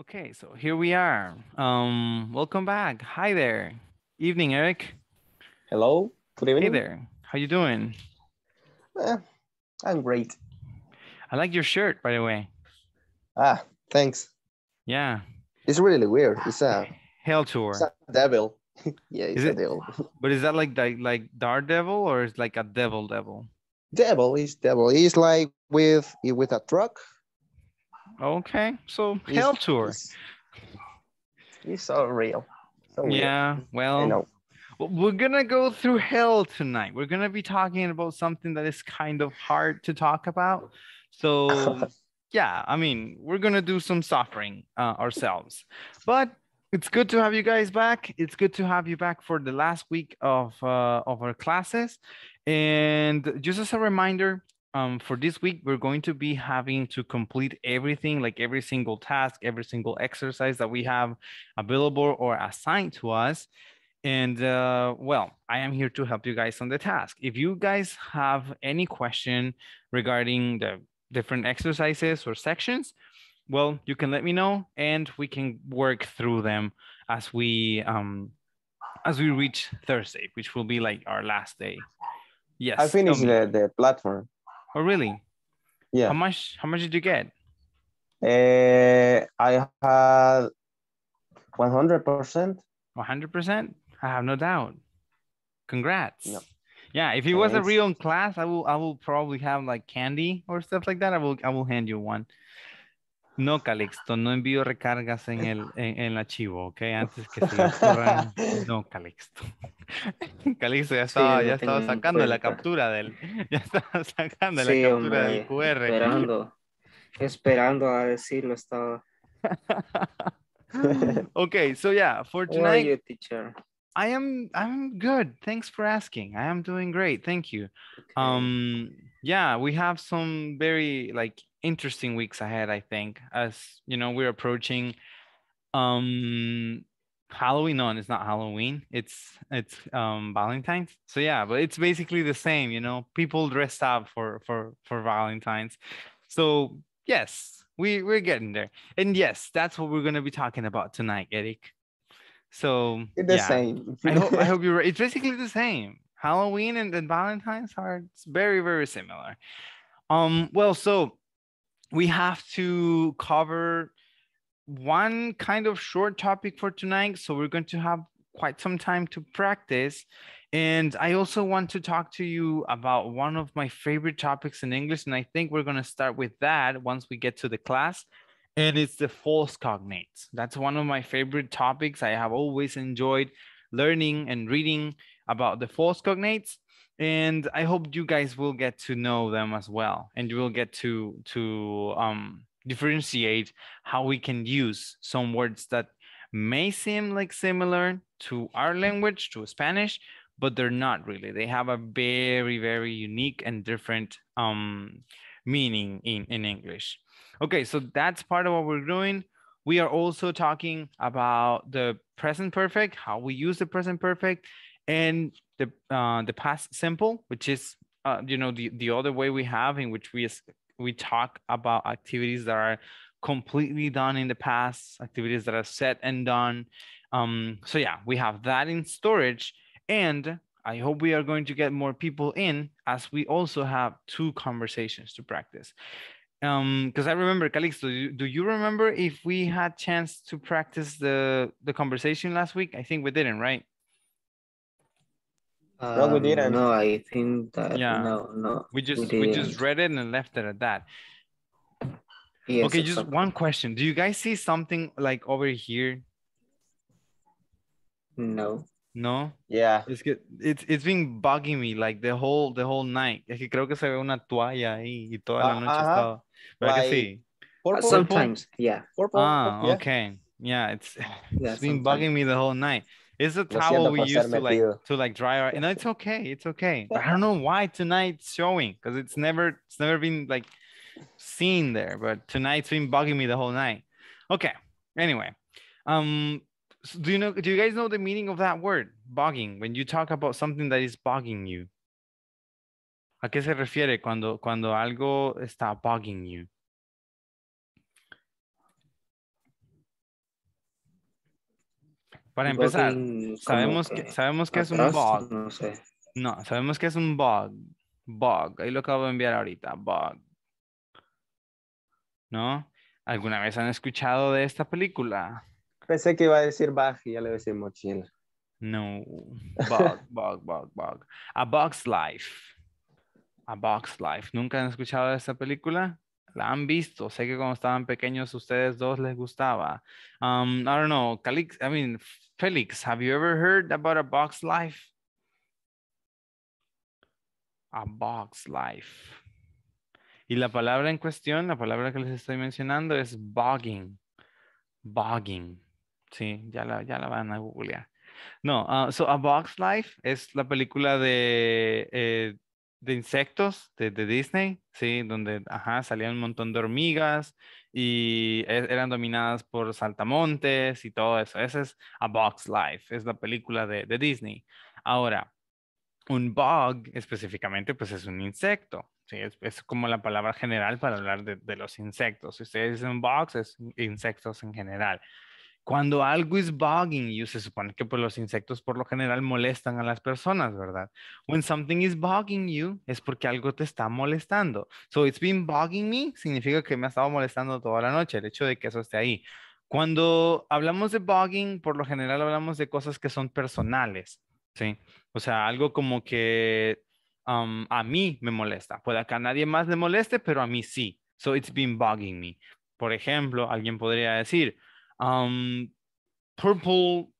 Okay, so here we are. Um, welcome back. Hi there. Evening, Eric. Hello. Good evening. Hey there. How you doing? Eh, I'm great. I like your shirt, by the way. Ah, thanks. Yeah. It's really weird. It's a hell tour. It's a devil. yeah, it's is a it, devil. but is that like the, like Devil, or is like a devil devil? Devil is devil. It's like with with a truck Okay, so hell tour. It's, it's so real. So yeah, well, we're gonna go through hell tonight. We're gonna be talking about something that is kind of hard to talk about. So, yeah, I mean, we're gonna do some suffering uh, ourselves, but it's good to have you guys back. It's good to have you back for the last week of uh, of our classes. And just as a reminder, um, for this week, we're going to be having to complete everything, like every single task, every single exercise that we have available or assigned to us. And uh, well, I am here to help you guys on the task. If you guys have any question regarding the different exercises or sections, well, you can let me know and we can work through them as we um, as we reach Thursday, which will be like our last day. Yes. I finished the, the platform. Oh, really? Yeah. How much? How much did you get? Uh, I had one hundred percent. One hundred percent. I have no doubt. Congrats. No. Yeah. If it was a real class, I will. I will probably have like candy or stuff like that. I will. I will hand you one. No, Calixto, no envío recargas en el, en, en el archivo, ¿ok? Antes que se corran. No, Calixto. Calixto ya estaba, ya estaba sacando la captura del. Ya estaba sacando la captura del QR. Esperando. Esperando a decirlo estaba. okay, so yeah, for tonight. How are you, teacher? I am I'm good. Thanks for asking. I am doing great. Thank you. Um yeah, we have some very like interesting weeks ahead, I think, as you know, we're approaching um Halloween. No, it's not Halloween. It's it's um Valentine's. So yeah, but it's basically the same, you know. People dress up for for for Valentine's. So yes, we we're getting there. And yes, that's what we're gonna be talking about tonight, Eric. So it's the yeah. same. I hope I hope you're right. It's basically the same. Halloween and, and Valentine's are very, very similar. Um, well, so we have to cover one kind of short topic for tonight. So we're going to have quite some time to practice. And I also want to talk to you about one of my favorite topics in English. And I think we're going to start with that once we get to the class. And it's the false cognates. That's one of my favorite topics. I have always enjoyed learning and reading about the false cognates and i hope you guys will get to know them as well and you will get to to um, differentiate how we can use some words that may seem like similar to our language to spanish but they're not really they have a very very unique and different um, meaning in, in english okay so that's part of what we're doing we are also talking about the present perfect how we use the present perfect and the uh, the past simple, which is uh, you know the the other way we have in which we we talk about activities that are completely done in the past, activities that are set and done. Um, so yeah, we have that in storage, and I hope we are going to get more people in as we also have two conversations to practice. Because um, I remember, Calixto, do, do you remember if we had chance to practice the the conversation last week? I think we didn't, right? Um, no, we didn't. No, I think that yeah. no, no. We just we, we just read it and left it at that. Yes, okay, just one question. Do you guys see something like over here? No. No. Yeah. It's good. it's it's been bugging me like the whole the whole night. Es que creo que se ve una toalla ahí y toda la noche uh ah, -huh. estaba. ¿Verdad like, sí? Purple, sometimes, purple? yeah. Purple, ah, yeah. okay. Yeah, it's it's been bugging me the whole night. It's a towel we used to like to like dry our. And it's okay. It's okay. I don't know why tonight it's showing because it's never it's never been like seen there. But tonight's been bugging me the whole night. Okay. Anyway, um, so do you know? Do you guys know the meaning of that word bugging? When you talk about something that is bugging you, ¿a qué se refiere cuando cuando algo está bugging you? Para empezar, sabemos que, sabemos que es un bug. No, sabemos que es un bug. Bug. Ahí lo acabo de enviar ahorita. Bug. ¿No? ¿Alguna vez han escuchado de esta película? Pensé que iba a decir bug y ya le decir mochila. No. Bug, bug, bug, bug. A box Life. A box Life. ¿Nunca han escuchado de esta película? La han visto. Sé que cuando estaban pequeños ustedes dos les gustaba. Um, I don't know. Calix, I mean, Felix, have you ever heard about a box life? A box life. Y la palabra en cuestión, la palabra que les estoy mencionando es bogging. Bogging. Sí, ya la, ya la van a googlear. No, ah, so A Box Life es la película de eh, de insectos de, de, Disney, ¿sí? Donde, ajá, salían un montón de hormigas y e, eran dominadas por saltamontes y todo eso. Ese es A Bug's Life, es la película de, Disney. Ahora, un bug específicamente, pues es un insecto, ¿sí? Es, como la palabra general para hablar de, los insectos. Si ustedes dicen bug es insectos en general. Cuando algo es bugging you, se supone que pues, los insectos por lo general molestan a las personas, ¿verdad? When something is bugging you, es porque algo te está molestando. So, it's been bugging me, significa que me ha estado molestando toda la noche, el hecho de que eso esté ahí. Cuando hablamos de bugging, por lo general hablamos de cosas que son personales, ¿sí? O sea, algo como que um, a mí me molesta. Puede que a nadie más le moleste, pero a mí sí. So, it's been bugging me. Por ejemplo, alguien podría decir, Um, purple,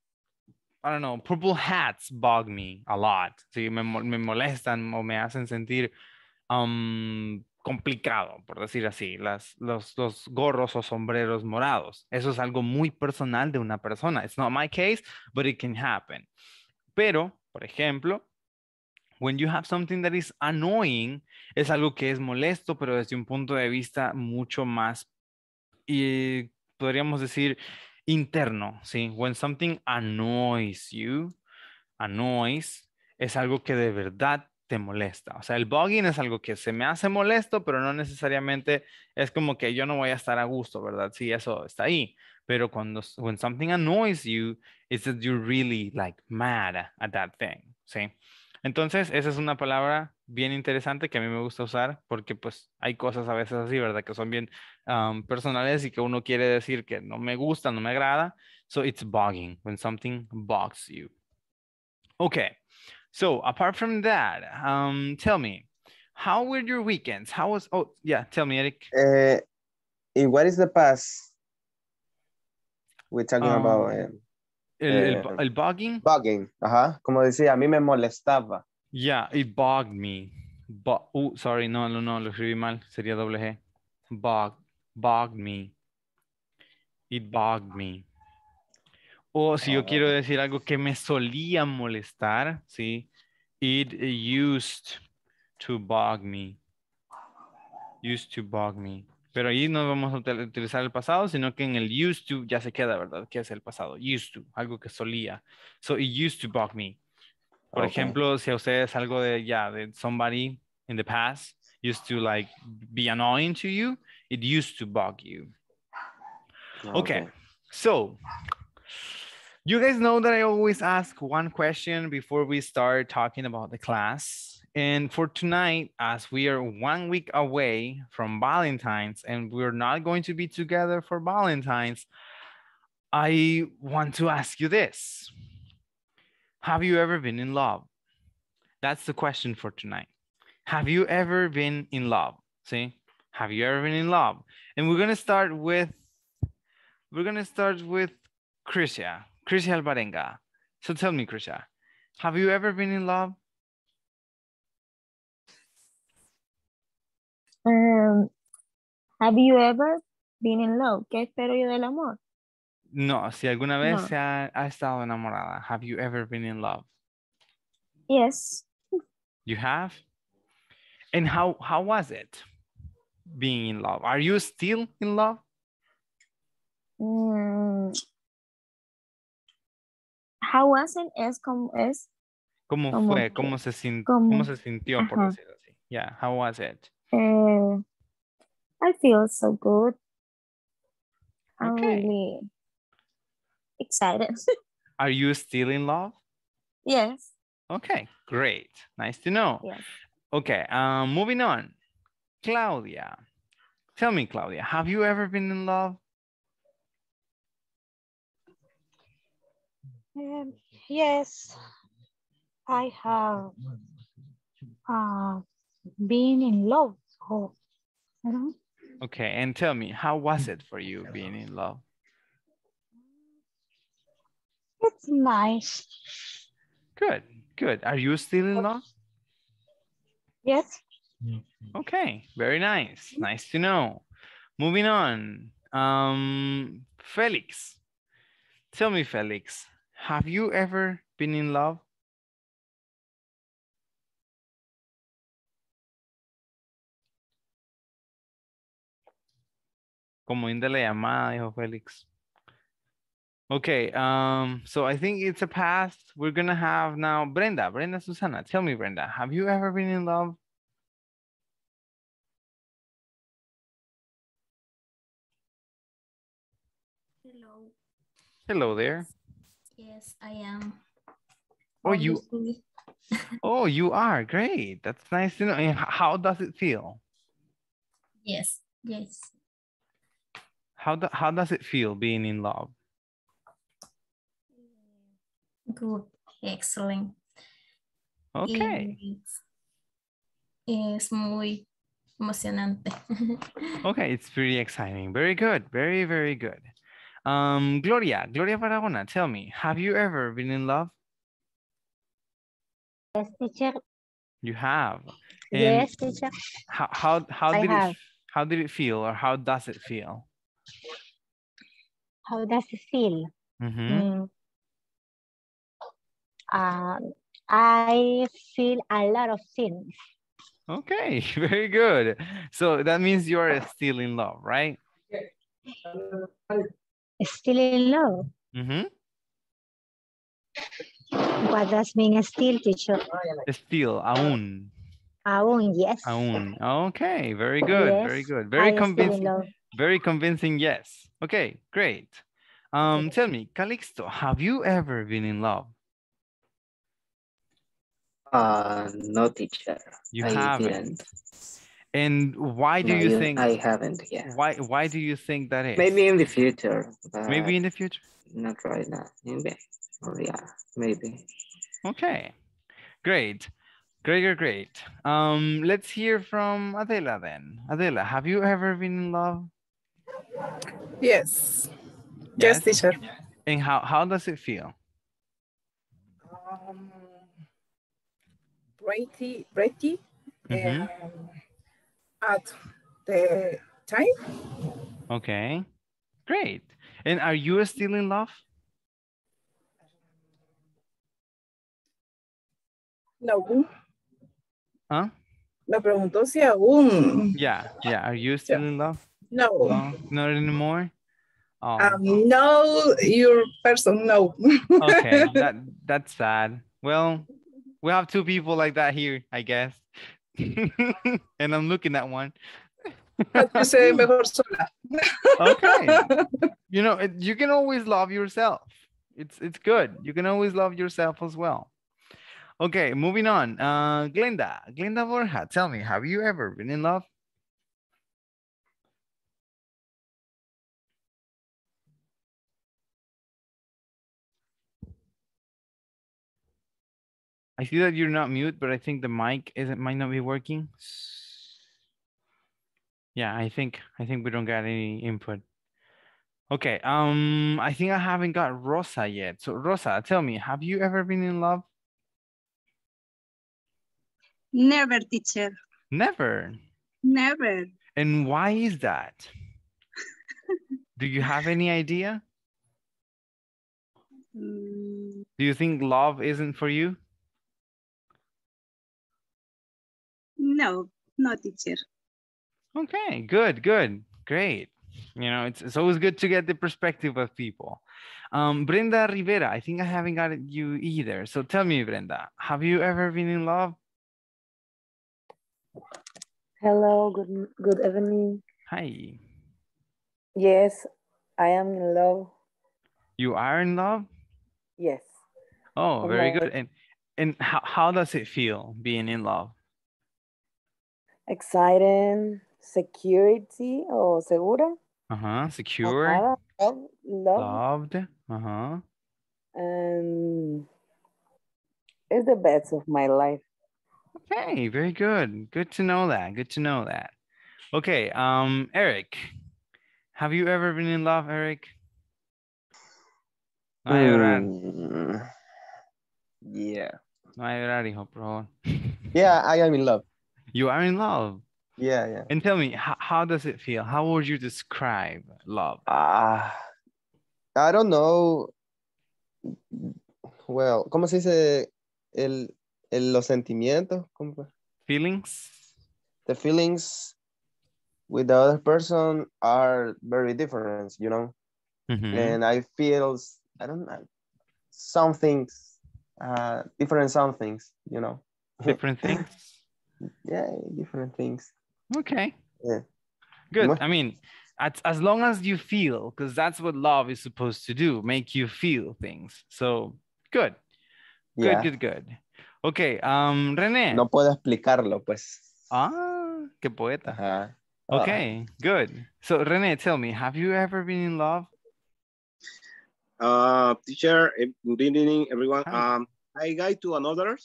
I don't know, purple hats bug me a lot. me, molestan o me hacen sentir um, complicado, por decir así, los, los gorros o sombreros morados. Eso es algo muy personal de una persona. It's not my case, but it can happen. Pero, por ejemplo, when you have something that is annoying, es algo que es molesto, pero desde un punto de vista mucho más y eh, podríamos decir interno, ¿sí? When something annoys you, annoys, es algo que de verdad te molesta. O sea, el bugging es algo que se me hace molesto, pero no necesariamente es como que yo no voy a estar a gusto, ¿verdad? Sí, eso está ahí. Pero cuando, when something annoys you, it's that you're really like mad at that thing, ¿sí? Entonces, esa es una palabra bien interesante que a mí me gusta usar porque pues hay cosas a veces así, ¿verdad? Que son bien um, personales y que uno quiere decir que no me gusta, no me agrada. So it's bugging when something bugs you. Okay. So apart from that, um, tell me, how were your weekends? How was, oh, yeah, tell me, Eric. Uh, what is the past? We're talking about... Um, eh, el, el, eh, bugging. ajá. Como decía, a mí me molestaba. Yeah, it bugged me. But oh uh, sorry, no, no, no, lo escribí mal. Sería doble G. Bugged bugged me. It bugged me. O si yo ah, quiero decir algo que me solía molestar, ¿sí? It used to bug me. Used to bug me. Pero ahí no vamos a utilizar el pasado, sino que en el used to ya se queda, ¿verdad? ¿Qué es el pasado? Used to, algo que solía. So it used to bug me. Por ejemplo, si a ustedes algo de, ya, de somebody in the past used to like be annoying to you, it used to bug you. Okay. okay. So you guys know that I always ask one question before we start talking about the class. And for tonight, as we are one week away from Valentine's and we're not going to be together for Valentine's, I want to ask you this Have you ever been in love? That's the question for tonight. Have you ever been in love? See? Have you ever been in love? And we're gonna start with we're gonna start with Krisia, Krisia Albarenga. So tell me, Krisia, have you ever been in love? Um, have you ever been in love? ¿Qué espero yo del amor? No, si alguna vez no. se ha, ha estado enamorada. Have you ever been in love? Yes. You have? And how how was it? being in love. Are you still in love? Mm. How was it? Es como es. ¿Cómo, fue? Como... ¿Cómo se como como se sintio así? Yeah, how was it? Uh, I feel so good. I'm okay. really excited. Are you still in love? Yes. Okay, great. Nice to know. Yes. Okay, um, moving on. Claudia, tell me, Claudia, have you ever been in love? Um, yes, I have uh, been in love. Oh, you know? Okay, and tell me, how was it for you being in love? It's nice. Good, good. Are you still in love? Yes. Okay, very nice. Nice to know. Moving on. Um, Felix, tell me, Felix, have you ever been in love? Como in la llamada, dijo Felix. Okay, um, so I think it's a past. We're gonna have now Brenda, Brenda Susana. Tell me, Brenda, have you ever been in love? Hello there. Yes, I am. Oh, you. oh, you are great. That's nice to know. And how does it feel? Yes. Yes. How do, how does it feel being in love? Good. Excellent. Okay. It's muy emocionante. okay, it's pretty exciting. Very good. Very, very good. Um, Gloria, Gloria Paragona, tell me, have you ever been in love? Yes, teacher. You have. And yes, teacher. How how how I did have. it how did it feel or how does it feel? How does it feel? Mm-hmm. Mm -hmm. Mm. Uh, I feel a lot of things. Okay, very good. So that means you are still in love, right? still in love. Mm-hmm. What does mean still, teacher? Still, aún. Aún, yes. Aún. Okay, very good, yes, very good. Very convincing. Very convincing, yes. Okay, great. Um, tell me, Calixto, have you ever been in love? Uh, no, teacher. You I haven't. Didn't. And why do no, you, think I haven't? Yeah. Why Why do you think that is? Maybe in the future. Maybe in the future. Not right now. Maybe. Oh, yeah. Maybe. Okay. Great. Great, great, Um, let's hear from Adela then. Adela, have you ever been in love? Yes. Yes, yes teacher. And how, how does it feel? Um, pretty, pretty. Mm -hmm. um, at the time. Okay, great. And are you still in love? No. Huh? Me preguntó si aún. Yeah, yeah. Are you still yeah. in love? No. no. Not anymore? Oh. Um, no, your person, no. okay, that, that's sad. Well, we have two people like that here, I guess. and I'm looking at one. say okay. You know, you can always love yourself. It's it's good. You can always love yourself as well. Okay, moving on. Uh, Glenda, Glenda Borja, tell me, have you ever been in love? I see that you're not mute, but I think the mic is it might not be working. Yeah, I think I think we don't get any input. Okay. Um, I think I haven't got Rosa yet. So Rosa, tell me, have you ever been in love? Never, teacher. Never. Never. And why is that? Do you have any idea? Mm. Do you think love isn't for you? no, no teacher. Okay, good, good, great. You know, it's, it's always good to get the perspective of people. Um, Brenda Rivera, I think I haven't got you either. So tell me, Brenda, have you ever been in love? Hello, good, good evening. Hi. Yes, I am in love. You are in love? Yes. Oh, very good. And and how, how does it feel being in love? exciting, security o oh, segura. Ajá, secure. Loved, love, love. Loved. Ajá. And it's the best of my life. Okay, very good. Good to know that. Good to know that. Okay, um, Eric, have you ever been in love, Eric? No mm. llorar. Yeah. No llorar, hijo, por favor. Yeah, I am in love you are in love. Yeah, yeah. And tell me, how, how does it feel? How would you describe love? Ah, uh, I don't know. Well, ¿cómo se dice el, el los sentimientos? ¿Cómo? Feelings. The feelings with the other person are very different, you know. Mm -hmm. And I feel I don't know some things, uh, different some things, you know. Different things yeah, different things. Okay. Yeah. Good. I mean, as, as long as you feel, because that's what love is supposed to do, make you feel things. So good. Good, yeah. good, good. Okay, um, René. No puedo explicarlo, pues. Ah, qué poeta. Uh-huh. Uh-huh. Okay, good. So, René, tell me, have you ever been in love? Uh, teacher, eh, good evening, everyone. Hi. Um, I guide to another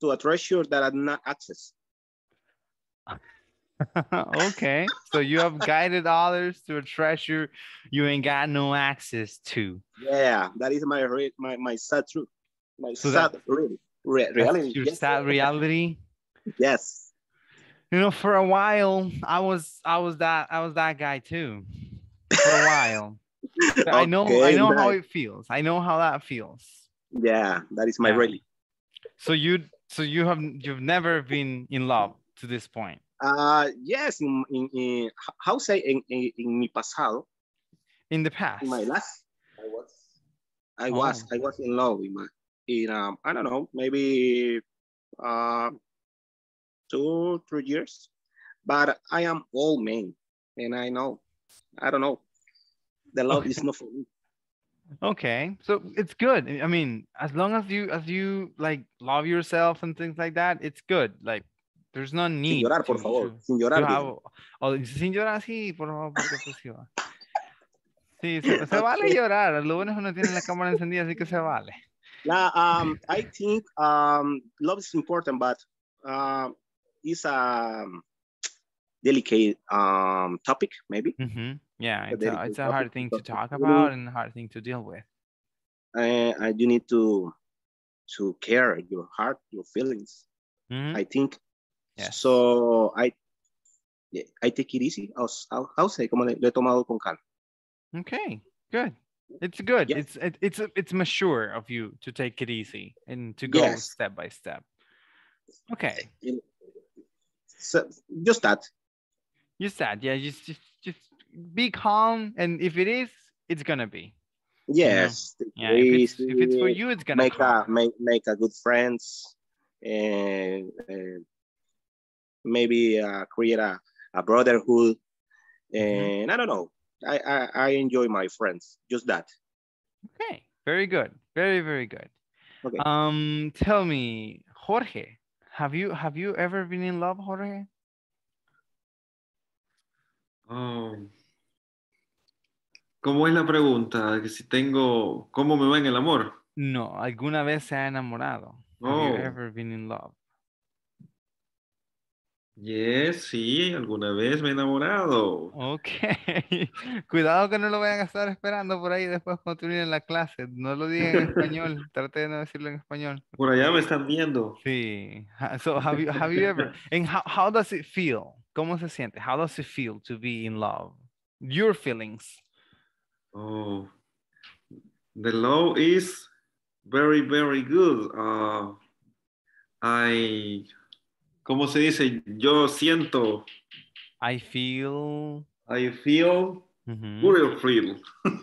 to a treasure that I did not access. okay, so you have guided others to a treasure you ain't got no access to. Yeah, that is my my my sad truth, my so sad that, re reality. Your yes. sad reality. Yes. You know, for a while, I was I was that I was that guy too. For a while, okay, I know I know nice. how it feels. I know how that feels. Yeah, that is my yeah. reality. So you so you have you've never been in love to this point. Uh, yes, in, in, in how say in, in, in mi pasado. In the past. In my last, I was, I oh. was, I was in love in my, in um, I don't know, maybe uh, two, three years. But I am old man, and I know, I don't know, the love okay. is not for me. Okay, so it's good. I mean, as long as you as you like love yourself and things like that, it's good. Like there's no need. Sin llorar, por favor. Sin llorar. sin llorar, sí, por favor, porque pues sí se, vale llorar. Lo bueno es que no tiene la cámara encendida, así que se vale. Yeah, um, I think um, love is important, but uh, it's a um, delicate um, topic, maybe. Mm-hmm. Yeah, it's a, a, it's a hard thing to talk about and hard thing to deal with. I, I do need to to care your heart, your feelings. Mm-hmm. I think. yeah So I I take it easy. I'll, I'll, I'll say, como le, lo tomado con calma. Okay, good. It's good. Yes. It's it, it's it's mature of you to take it easy and to go yes. step by step. Okay. So just that you said yeah just just, just be calm and if it is it's gonna be yes you know? yeah if it's, if it's, for you it's gonna make come. a make, make a good friends and, and maybe uh, create a, a brotherhood mm-hmm. and mm-hmm. i don't know I, I i enjoy my friends just that okay very good very very good okay. um tell me jorge have you have you ever been in love jorge Ah. ¿Cómo es la pregunta? Que si tengo, ¿cómo me va en el amor? No, ¿alguna vez se ha enamorado? Oh. Have ever been in love? Yes, sí, alguna vez me he enamorado. Ok. Cuidado que no lo vayan a estar esperando por ahí después cuando terminen la clase. No lo digan en español. Trate de no decirlo en español. Por allá me están viendo. Sí. So, have you, have you ever... how does it feel? ¿Cómo se siente? How does it feel to be in love? Your feelings. Oh, the love is very, very good. Uh, I, ¿cómo se dice? Yo siento. I feel. I feel. Mm -hmm. feel.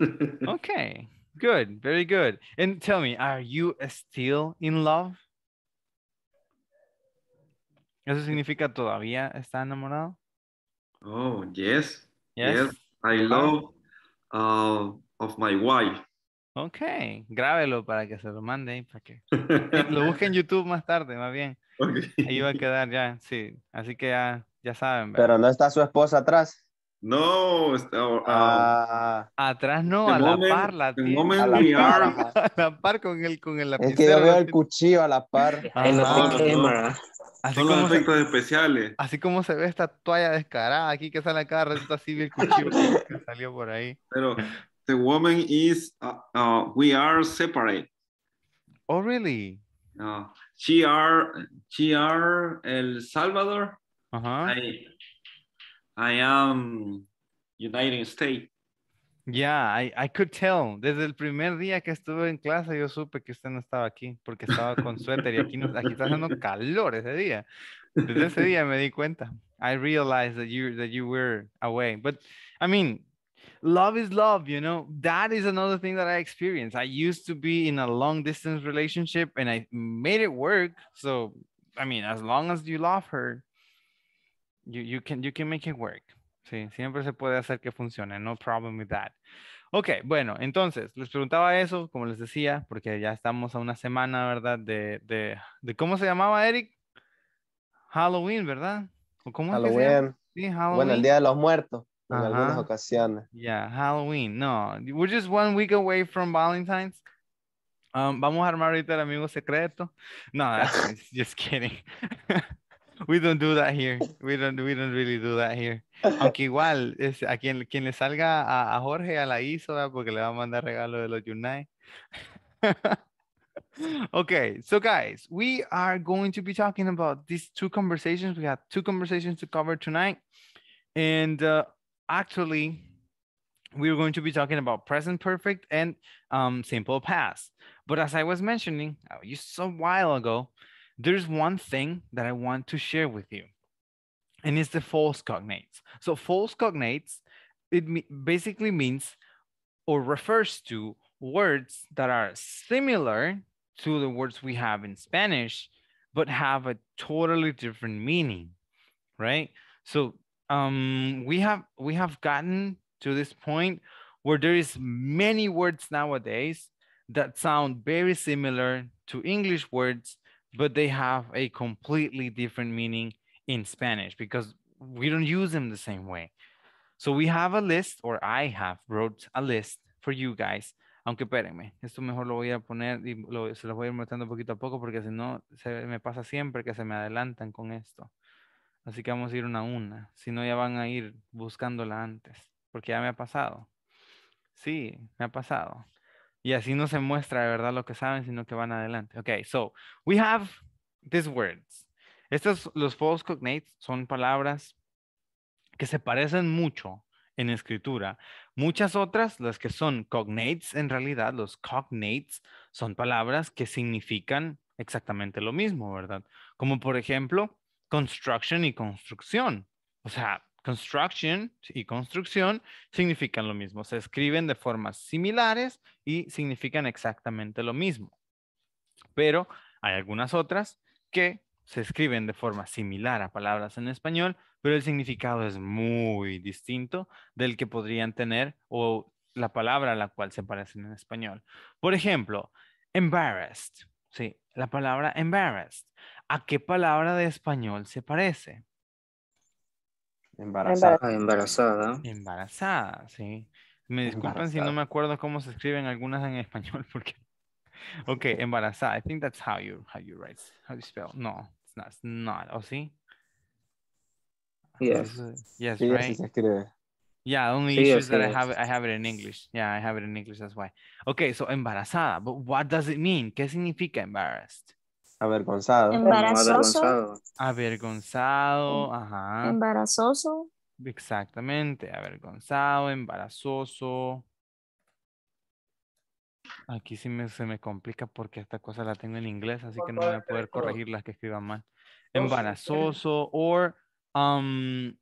okay, good, very good. And tell me, are you still in love? ¿Eso significa todavía está enamorado? Oh, yes. Yes. I love uh, of my wife. Ok, grábelo para que se lo mande para que lo busque en YouTube más tarde, más bien. Ahí va a quedar ya, sí. Así que ya, saben. Pero no está su esposa atrás. No, está, uh, ah. atrás no, a la par la tiene. A, la par, a la par con el con el Es que yo veo el cuchillo a la par. en la cámara. Son los efectos especiales. Así como se ve esta toalla descarada aquí que sale cada rato así el cuchillo que salió por ahí. Pero the woman is, uh, uh, we are separate. Oh, really? She are, El Salvador. I am United States. yeah, I, I, could tell. Desde el primer día que estuve en clase, yo supe que usted no estaba aquí porque estaba con suéter y aquí, no, aquí está haciendo calor ese día. Desde ese día me di cuenta. I realized that you that you were away. But I mean, love is love, you know. That is another thing that I experienced. I used to be in a long distance relationship and I made it work. So I mean, as long as you love her, you you can you can make it work. Sí, siempre se puede hacer que funcione, no problem with that. Ok, bueno, entonces, les preguntaba eso, como les decía, porque ya estamos a una semana, ¿verdad? De, de, de ¿cómo se llamaba, Eric? Halloween, ¿verdad? ¿O cómo se llama? Sí, Halloween. Bueno, el Día de los Muertos, en algunas ocasiones. Yeah, Halloween, no. We're just one week away from Valentine's. Um, vamos a armar ahorita el amigo secreto. No, just kidding. We don't do that here. We don't, we don't really do that here. Aunque igual, es a quien, quien le salga a, a Jorge a la ISO, ¿verdad? porque le va a mandar regalo de los United. okay, so guys, we are going to be talking about these two conversations. We have two conversations to cover tonight. And uh, actually, we're going to be talking about present perfect and um, simple past. But as I was mentioning just oh, a while ago, there's one thing that I want to share with you, and it's the false cognates. So false cognates, it basically means or refers to words that are similar to the words we have in Spanish, but have a totally different meaning, right? So um, we have we have gotten to this point where there is many words nowadays that sound very similar to English words, but they have a completely different meaning in Spanish because we don't use them the same way. So we have a list, or I have wrote a list for you guys. Aunque espérenme, esto mejor lo voy a poner y se lo voy a ir mostrando poquito a poco porque si no, se me pasa siempre que se me adelantan con esto. Así que vamos a ir una a una. Si no, ya van a ir buscándola antes, porque ya me ha pasado. Sí, me ha pasado. Y así no se muestra de verdad lo que saben, sino que van adelante. Ok, so we have these words. Estos, los false cognates, son palabras que se parecen mucho en escritura. Muchas otras, las que son cognates, en realidad los cognates son palabras que significan exactamente lo mismo, ¿verdad? Como por ejemplo, construction y construcción. O sea, construction y construcción significan lo mismo. Se escriben de formas similares y significan exactamente lo mismo. Pero hay algunas otras que se escriben de forma similar a palabras en español, pero el significado es muy distinto del que podrían tener o la palabra a la cual se parecen en español. Por ejemplo, embarrassed. Sí, la palabra embarrassed. ¿A qué palabra de español se parece? Embarazada. Ah, embarazada. Embarazada, sí. Me disculpan si no me acuerdo cómo se escriben algunas en español, porque. Ok, embarazada. I think that's how you, how you write. How you spell. No, it's not. It's not. oh, sí? Yes. Yes, right? Yeah, the only sí, issue is that I have, it, I have it in English. Yeah, I have it in English, that's why. Okay, so embarazada. But what does it mean? ¿Qué significa embarrassed? Avergonzado. Em, embarazoso. Avergonzado. Em, ajá. Embarazoso. Exactamente, avergonzado, embarazoso. Aquí sí me, se me complica porque esta cosa la tengo en inglés, así que no voy a poder corregir las que escriban mal. Oh, embarazoso or um,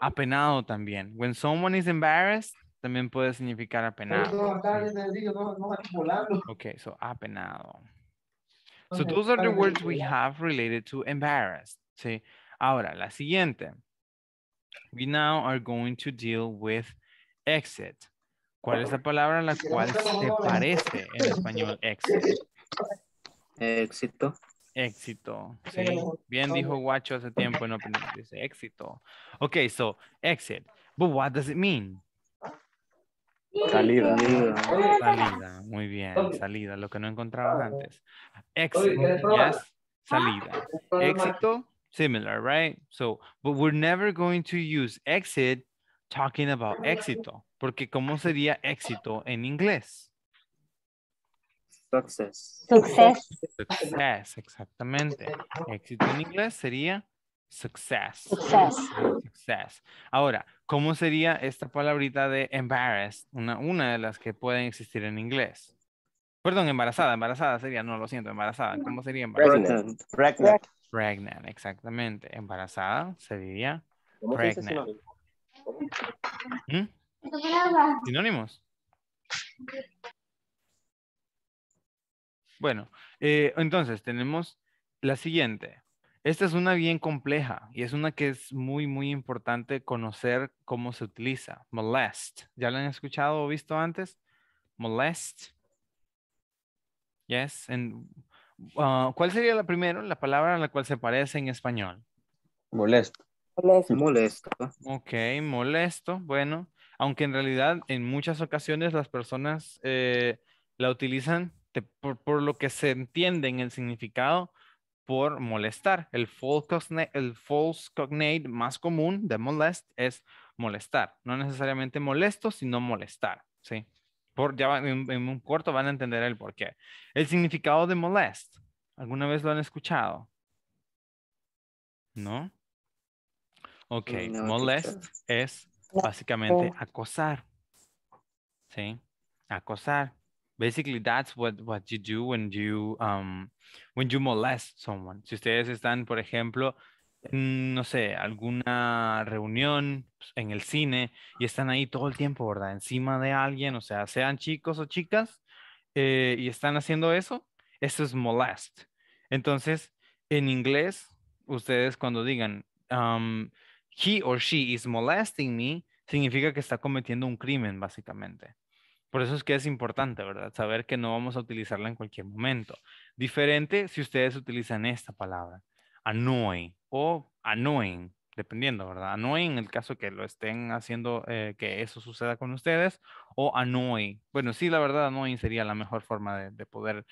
apenado también. When someone is embarrassed, también puede significar apenado. Ok, so apenado. So okay. those are the words we have related to embarrassed. See? Ahora, la siguiente. We now are going to deal with exit. ¿Cuál es la palabra a la cual se parece en español exit? Éxito. Éxito. Sí. Bien dijo Guacho hace tiempo en Open. Dice éxito. Okay, so exit. But what does it mean? Salida. Salida, muy bien. Salida, lo que no encontraba antes. Exit, ah, Salida. Éxito, similar, right? So, but we're never going to use exit talking about éxito. Porque ¿cómo sería éxito en inglés? Success. Success. exactamente. Éxito en inglés sería success. Success. success. Ahora, ¿Cómo sería esta palabrita de embarrassed? Una, de las que pueden existir en inglés. Perdón, embarazada, embarazada sería, no lo siento, embarazada. ¿Cómo sería embarazada? Pregnant. Pregnant, exactamente. Embarazada sería pregnant. ¿Mm? ¿Sinónimos? Bueno, eh, entonces tenemos la siguiente. Esta es una bien compleja y es una que es muy, muy importante conocer cómo se utiliza. Molest. ¿Ya la han escuchado o visto antes? Molest. Yes. Ah, ¿Cuál sería la primero, la palabra a la cual se parece en español? Molesto. Molesto. Ok, molesto. Bueno, aunque en realidad en muchas ocasiones las personas eh, la utilizan por lo que se entiende en el significado, por molestar. El false, cognate, el false más común de molest es molestar. No necesariamente molesto, sino molestar. ¿sí? Por, en, un corto van a entender el por qué. El significado de molest. ¿Alguna vez lo han escuchado? ¿No? Ok, mm, molest es básicamente acosar. ¿Sí? Acosar basically that's what you do um, when you molest someone si ustedes están por ejemplo no sé alguna reunión pues, en el cine y están ahí todo el tiempo verdad encima de alguien o sea sean chicos o chicas eh, y están haciendo eso eso es molest entonces en inglés ustedes cuando digan um, he or she is molesting me significa que está cometiendo un crimen básicamente por eso es que es importante, ¿verdad? Saber que no vamos a utilizarla en cualquier momento. Diferente si ustedes utilizan esta palabra, annoying o annoying, dependiendo, ¿verdad? Annoying en el caso que lo estén haciendo, eh, que eso suceda con ustedes, o annoying. Bueno, sí, la verdad, annoying sería la mejor forma de, poder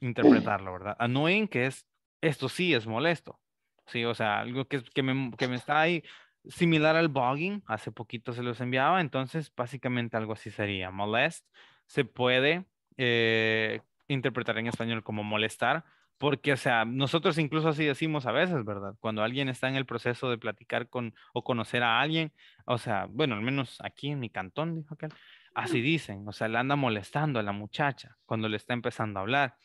interpretarlo, ¿verdad? Annoying que es, esto sí es molesto, Sí, o sea, algo que, me, que, me, está ahí similar al bogging, hace poquito se los enviaba, entonces básicamente algo así sería. Molest se puede eh, interpretar en español como molestar, porque, o sea, nosotros incluso así decimos a veces, ¿verdad? Cuando alguien está en el proceso de platicar con o conocer a alguien, o sea, bueno, al menos aquí en mi cantón, dijo aquel, así dicen, o sea, le anda molestando a la muchacha cuando le está empezando a hablar,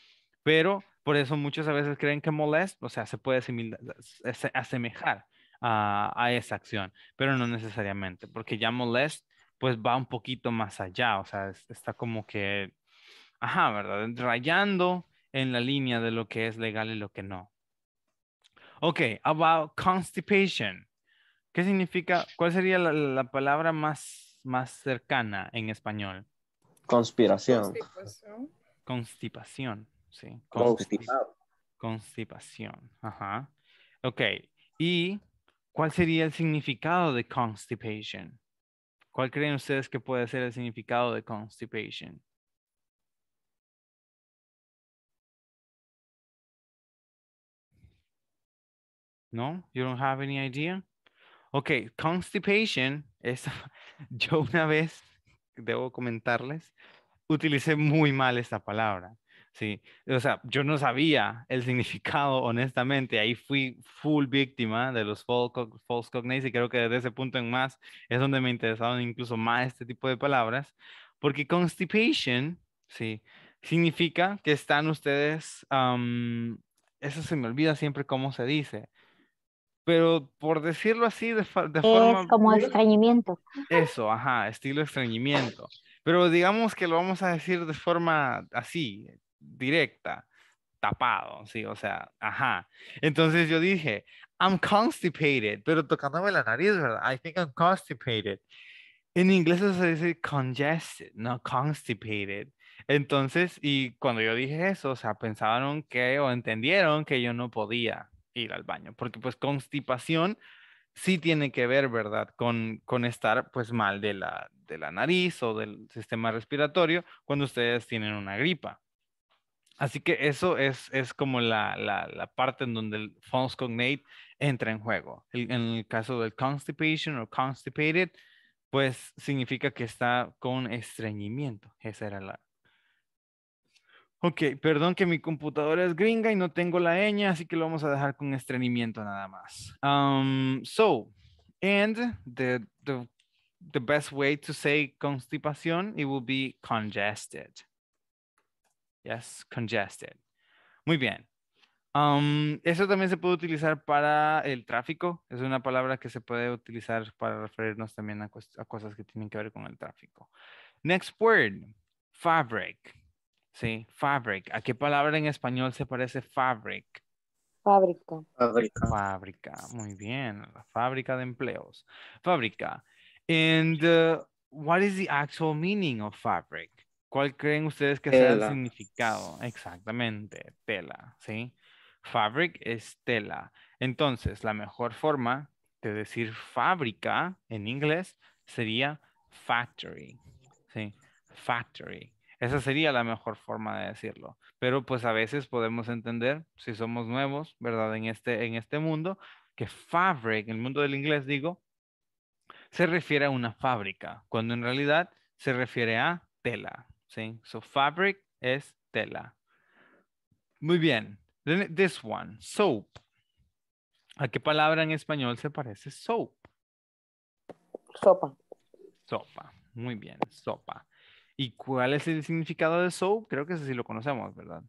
pero por eso muchas veces creen que molest, o sea, se puede asemejar a, esa acción, pero no necesariamente, porque ya Molest pues va un poquito más allá, o sea, está como que, ajá, ¿verdad? Rayando en la línea de lo que es legal y lo que no. Ok, about constipation. ¿Qué significa? ¿Cuál sería la, palabra más, más cercana en español? Conspiración. Constipación. Constipación, sí. Constipación, ajá. Ok, y ¿Cuál sería el significado de constipation? ¿Cuál creen ustedes que puede ser el significado de constipation? No, you don't have any idea. Ok, constipation es, yo una vez, debo comentarles, utilicé muy mal esta palabra. Sí, o sea, yo no sabía el significado, honestamente. Ahí fui full víctima de los false cognates y creo que desde ese punto en más es donde me interesaron incluso más este tipo de palabras, porque constipation, sí, significa que están ustedes, eso se me olvida siempre cómo se dice, pero por decirlo así de, es forma... como extrañimiento. Eso, ajá, estilo extrañimiento. Pero digamos que lo vamos a decir de forma así, directa, tapado, sí, o sea, ajá. Entonces yo dije, I'm constipated, pero tocándome la nariz, ¿verdad? I think I'm constipated. En inglés se dice congested, no constipated. Entonces, y cuando yo dije eso, o sea, pensaron que o entendieron que yo no podía ir al baño, porque pues constipación sí tiene que ver, ¿verdad? Con, con estar pues mal de la, de la nariz o del sistema respiratorio cuando ustedes tienen una gripa. Así que eso es, como la, parte en donde el false cognate entra en juego. en el caso del constipation o constipated, pues significa que está con estreñimiento. Esa era la. Ok, perdón que mi computadora es gringa y no tengo la ñ, así que lo vamos a dejar con estreñimiento nada más. Um, so, and the, the, the best way to say constipación, it will be congested yes, congested. Muy bien. Um, eso también se puede utilizar para el tráfico. Es una palabra que se puede utilizar para referirnos también a, cosas que tienen que ver con el tráfico. Next word, fabric. Sí, fabric. ¿A qué palabra en español se parece fabric? Fábrica. Fábrica. Fábrica. Muy bien. La fábrica de empleos. Fábrica. And uh, what is the actual meaning of fabric? ¿Cuál creen ustedes que sea el significado? Exactamente, tela, ¿sí? Fabric es tela. Entonces, la mejor forma de decir fábrica en inglés sería factory, ¿sí? Factory. Esa sería la mejor forma de decirlo. Pero pues a veces podemos entender, si somos nuevos, ¿verdad? En este, en este mundo, que fabric, en el mundo del inglés digo, se refiere a una fábrica, cuando en realidad se refiere a tela, ¿sí? So fabric es tela. Muy bien. this one, soap. ¿A qué palabra en español se parece soap? Sopa. Sopa. Muy bien, sopa. ¿Y cuál es el significado de soap? Creo que si sí lo conocemos, ¿verdad?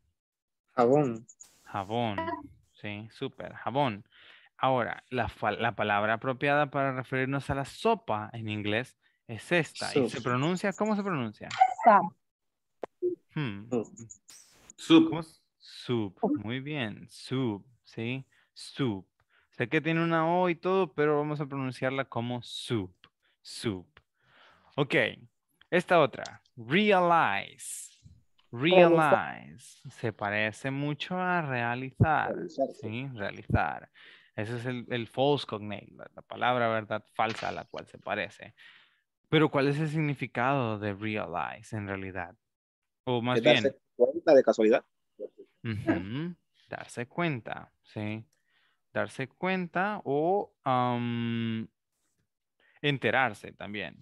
Jabón. Jabón. Sí, súper, jabón. Ahora, la, palabra apropiada para referirnos a la sopa en inglés es esta. ¿Y se pronuncia? ¿Cómo se pronuncia? Sopa. Hmm. Soup. Soup. Muy bien. Soup, ¿sí? Soup. Sé que tiene una O y todo, pero vamos a pronunciarla como soup. Soup. Ok. Esta otra. Realize. Realize. Se parece mucho a realizar. Realizar. ¿sí? realizar. Ese es el, el false cognate, la, la palabra verdad falsa a la cual se parece. Pero ¿cuál es el significado de realize en realidad? O más bien. Darse cuenta de casualidad. Darse cuenta, sí. Darse cuenta o enterarse también.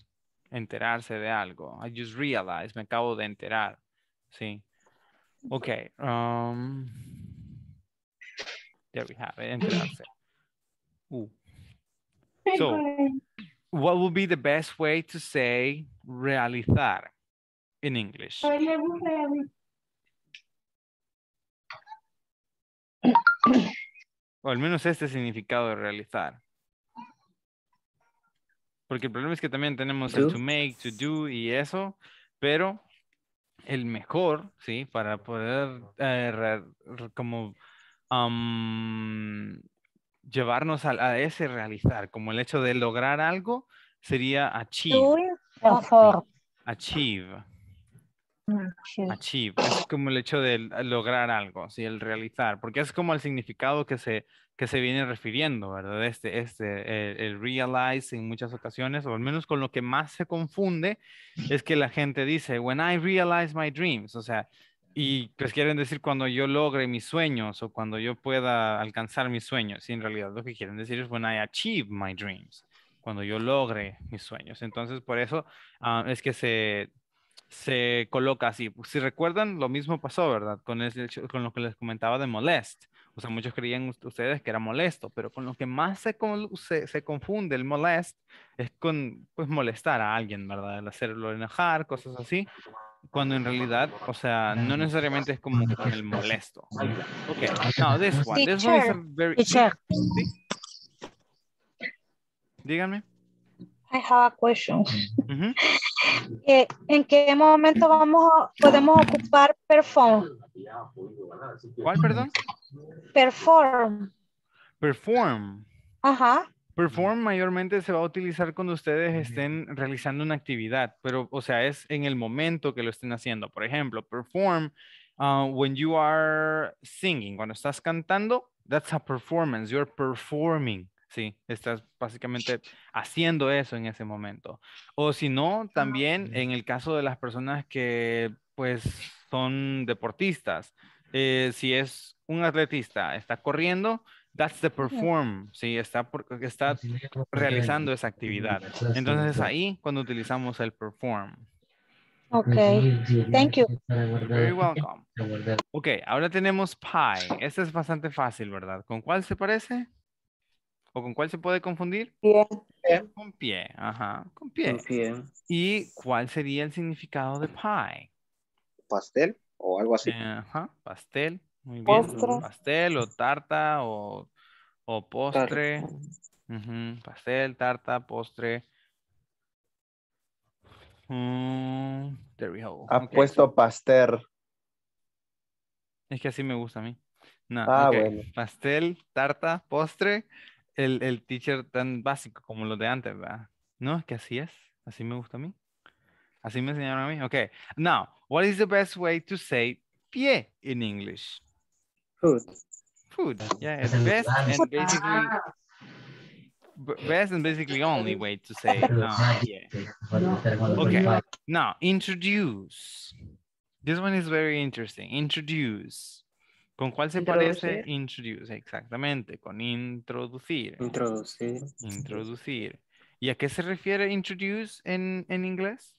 Enterarse de algo. I just realized, me acabo de enterar. Sí. Ok. there we have it, enterarse. Uh. So, what would be the best way to say realizar? En English? o al menos este significado de realizar. Porque el problema es que también tenemos el to make, to do y eso, pero el mejor, ¿sí? Para poder eh, como llevarnos a, ese realizar, como el hecho de lograr algo, sería achieve. Achieve. Mm, achieve. Es como el hecho de ah, lograr algo, ¿sí? el realizar, porque es como el significado que se, que se viene refiriendo, ¿verdad? Este, este, el, realize en muchas ocasiones, o al menos con lo que más se confunde, es que la gente dice, when I realize my dreams, o sea, y pues quieren decir cuando yo logre mis sueños o cuando yo pueda alcanzar mis sueños, y en realidad lo que quieren decir es when I achieve my dreams cuando yo logre mis sueños. Entonces, por eso ah, es que se, se coloca así. Si recuerdan, lo mismo pasó, ¿verdad? Con, el, con lo que les comentaba de Molest. O sea, muchos creían ustedes que era molesto, pero con lo que más se, se, confunde el molest es con pues, molestar a alguien, ¿verdad? El hacerlo enojar, cosas así, cuando en realidad, o sea, no necesariamente es como con el molesto. Ok, no, this one, this one a Díganme. I have a question. Eh, ¿En qué momento vamos a, podemos ocupar perform? ¿Cuál, perdón? Perform. Perform. Ajá. Perform mayormente se va a utilizar cuando ustedes estén realizando una actividad, pero, o sea, es en el momento que lo estén haciendo. Por ejemplo, perform uh, when you are singing, cuando estás cantando, that's a performance, you're performing. Sí, estás básicamente haciendo eso en ese momento. O si no, ah, también en el caso de las personas que pues son deportistas, eh, si es un atletista, está corriendo, that's the perform, sí, está, está realizando esa actividad. Entonces ahí cuando utilizamos el perform. Ok, thank you. Very welcome. Ok, ahora tenemos pie. Este es bastante fácil, ¿verdad? ¿Con cuál se parece? ¿O con cuál se puede confundir? Pie. Con pie, ajá, con pie. ¿Y cuál sería el significado de pie? Pastel o algo así. Ajá, pastel, muy bien. Pastel o tarta o, postre. Pastel, tarta, postre. han Ha puesto pastel. Es que así me gusta a mí. ah, bueno. Pastel, tarta, postre. el, el teacher tan básico como lo de antes, ¿verdad? No, es que así es. Así me gusta a mí. Así me enseñaron a mí. Okay. Now, what is the best way to say pie in English? Food. Food. Yeah, it's best and basically best and basically only way to say no. Yeah. Okay. Now, introduce. This one is very interesting. Introduce. ¿Con cuál se parece? Introduce, exactamente, con introducir. Introducir. Introducir. ¿Y a qué se refiere introduce en, inglés?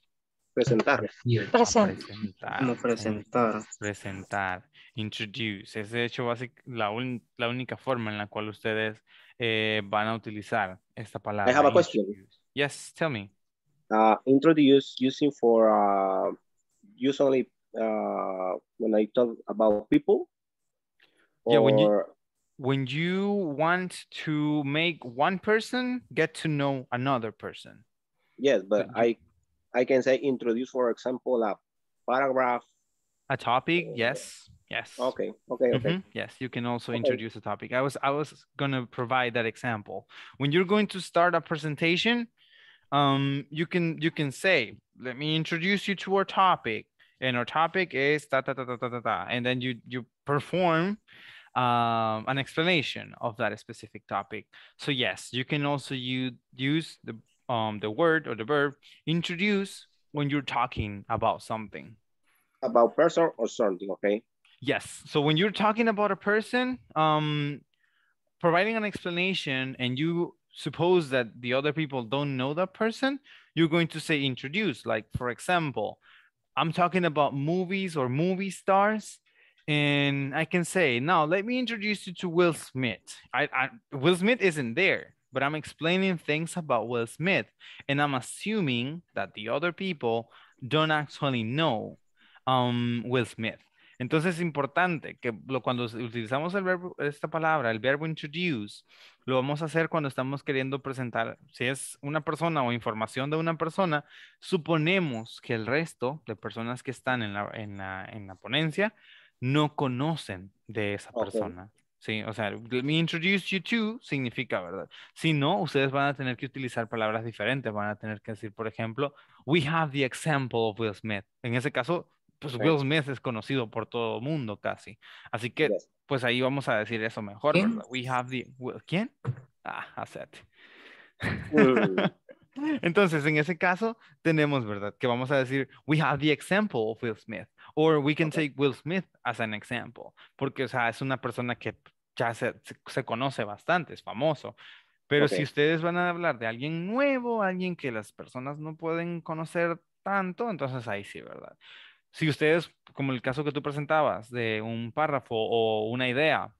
Presentar. Presentar. Presentar. presentar. Introduce. Es de hecho la, única forma en la cual ustedes eh, van a utilizar esta palabra. I have a question. Yes, tell me. Ah, introduce using for uh, use only ah, when I talk about people. Or... Yeah, when you when you want to make one person get to know another person. Yes, but I I can say introduce, for example, a paragraph. A topic, uh, yes. Yes. Okay. Okay. Okay. Mm -hmm. Yes, you can also okay. introduce a topic. I was I was gonna provide that example. When you're going to start a presentation, um, you can you can say, "Let me introduce you to our topic," and our topic is ta ta ta ta ta ta, ta. and then you you perform um, an explanation of that specific topic. So yes, you can also use, use the, um, the word or the verb introduce when you're talking about something. About person or something, okay? Yes, so when you're talking about a person, um, providing an explanation and you suppose that the other people don't know that person, you're going to say introduce. Like for example, I'm talking about movies or movie stars and I can say, now let me introduce you to Will Smith. I, Will Smith isn't there, but I'm explaining things about Will Smith, and I'm assuming that the other people don't actually know um, Will Smith. Entonces es importante que lo, cuando utilizamos el verbo, esta palabra, el verbo introduce, lo vamos a hacer cuando estamos queriendo presentar, si es una persona o información de una persona, suponemos que el resto de personas que están en la, en la, en la ponencia no conocen de esa persona. Sí, o sea, me introduce you to significa, ¿verdad? Si no, ustedes van a tener que utilizar palabras diferentes. Van a tener que decir, por ejemplo, we have the example of Will Smith. En ese caso, pues Will Smith es conocido por todo el mundo casi. Así que, pues ahí vamos a decir eso mejor, We have the... ¿Quién? Ah, acepte. Entonces, en ese caso, tenemos, ¿verdad? Que vamos a decir, we have the example of Will Smith. O we can take Will Smith as an example, porque, o sea, es una persona que ya se, se conoce bastante, es famoso. Pero si ustedes van a hablar de alguien nuevo, alguien que las personas no pueden conocer tanto, entonces ahí sí, ¿verdad? Si ustedes, como el caso que tú presentabas, de un párrafo o una idea,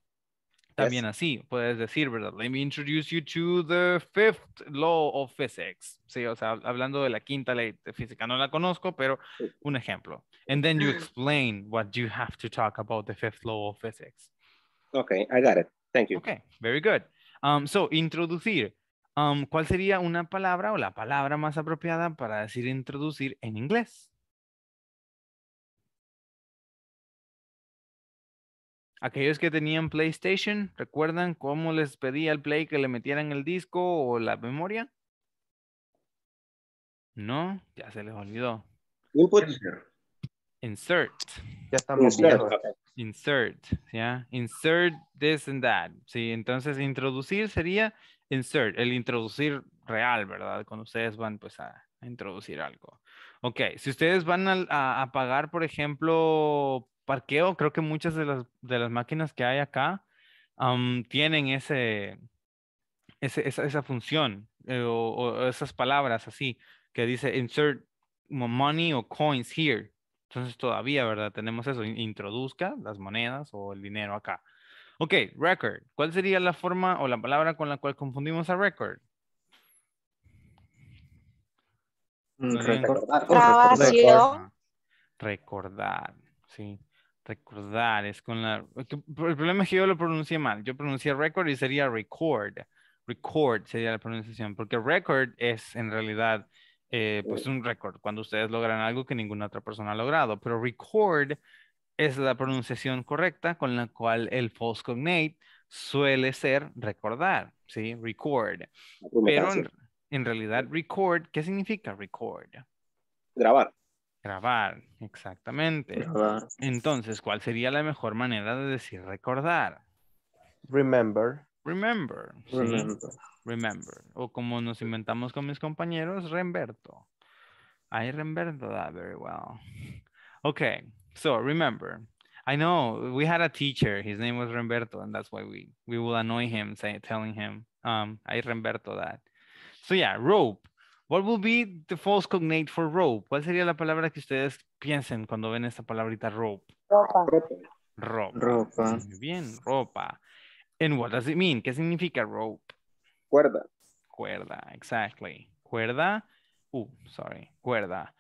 también así, puedes decir, ¿verdad? Let me introduce you to the fifth law of physics. Sí, o sea, hablando de la quinta ley de física, no la conozco, pero un ejemplo. And then you explain what you have to talk about the fifth law of physics. Okay, I got it. Thank you. Okay, very good. Um, so, introducir. Um, ¿Cuál sería una palabra o la palabra más apropiada para decir introducir en inglés? Aquellos que tenían PlayStation, ¿recuerdan cómo les pedía al Play que le metieran el disco o la memoria? No, ya se les olvidó. Insert. Ya estamos Insert, ¿ya? Insert this and that. Sí, entonces introducir sería insert, el introducir real, ¿verdad? Cuando ustedes van pues a, introducir algo. Ok, si ustedes van a, apagar, por ejemplo, parqueo, creo que muchas de las, de máquinas que hay acá tienen ese, esa, función eh, o, esas palabras así que dice insert money o coins here. Entonces todavía, ¿verdad? Tenemos eso, introduzca las monedas o el dinero acá. Ok, record. ¿Cuál sería la forma o la palabra con la cual confundimos a record? Mm, recordar. Recordar, ah, sí. Recordar, es con la... El problema es que yo lo pronuncié mal. Yo pronuncié record y sería record. Record sería la pronunciación, porque record es en realidad eh, pues un record. cuando ustedes logran algo que ninguna otra persona ha logrado. Pero record es la pronunciación correcta con la cual el false cognate suele ser recordar, ¿sí? Record. Pero en, en, realidad, record, ¿qué significa record? Grabar. Grabar, exactamente. Entonces, ¿cuál sería la mejor manera de decir recordar? Remember. Remember. Remember. Remember. O como nos inventamos con mis compañeros, Remberto. I remember that very well. Okay, so remember. I know we had a teacher. His name was Remberto, and that's why we we will annoy him, saying telling him, um, I Remberto that. So yeah, rope. What will be the false cognate for rope? ¿Cuál sería la palabra que ustedes piensen cuando ven esta palabrita rope? Ropa. Ropa. Ropa. Muy bien, ropa. And what does it mean? ¿Qué significa rope? Cuerda. Cuerda, exactly. Cuerda. Uh, sorry, cuerda.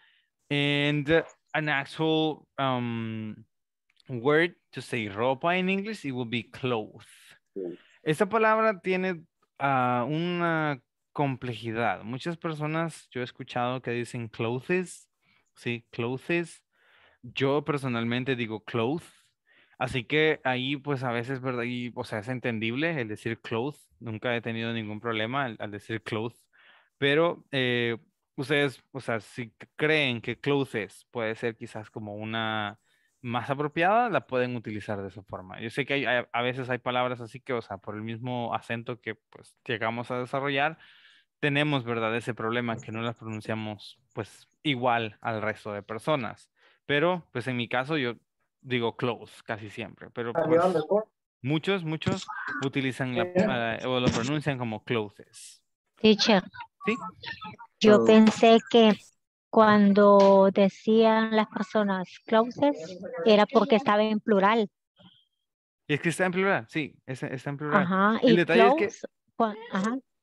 And an actual um, word to say ropa in English, it will be cloth. Esta palabra tiene ah, una complejidad. Muchas personas, yo he escuchado que dicen clothes, sí, clothes. Yo personalmente digo clothes. Así que ahí, pues a veces, ¿verdad? Y, o sea, es entendible el decir clothes. Nunca he tenido ningún problema al, decir clothes. Pero eh, ustedes, o sea, si creen que clothes puede ser quizás como una más apropiada, la pueden utilizar de esa forma. Yo sé que a veces hay palabras así que, o sea, por el mismo acento que pues llegamos a desarrollar, tenemos, ¿verdad? Ese problema que no las pronunciamos pues igual al resto de personas. Pero pues en mi caso yo digo close casi siempre, pero ah, pues, muchos, muchos utilizan la, ah, o lo pronuncian como closes. Teacher. ¿Sí? Yo pensé que cuando decían las personas closes era porque estaba en plural. Es que está en plural, sí, está en plural. Ajá, El detalle es que...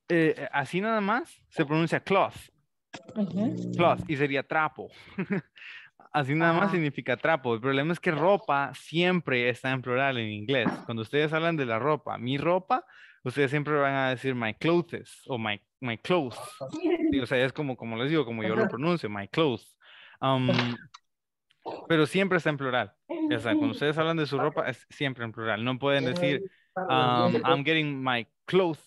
Eh, eh, así nada más se pronuncia cloth. Cloth y sería trapo. así nada más significa trapo. El problema es que ropa siempre está en plural en inglés. Cuando ustedes hablan de la ropa, mi ropa, ustedes siempre van a decir my clothes o my, my clothes. o sea, es como, como les digo, como yo lo pronuncio, my clothes. Um, pero siempre está en plural. O sea, cuando ustedes hablan de su ropa, es siempre en plural. No pueden decir, um, I'm getting my clothes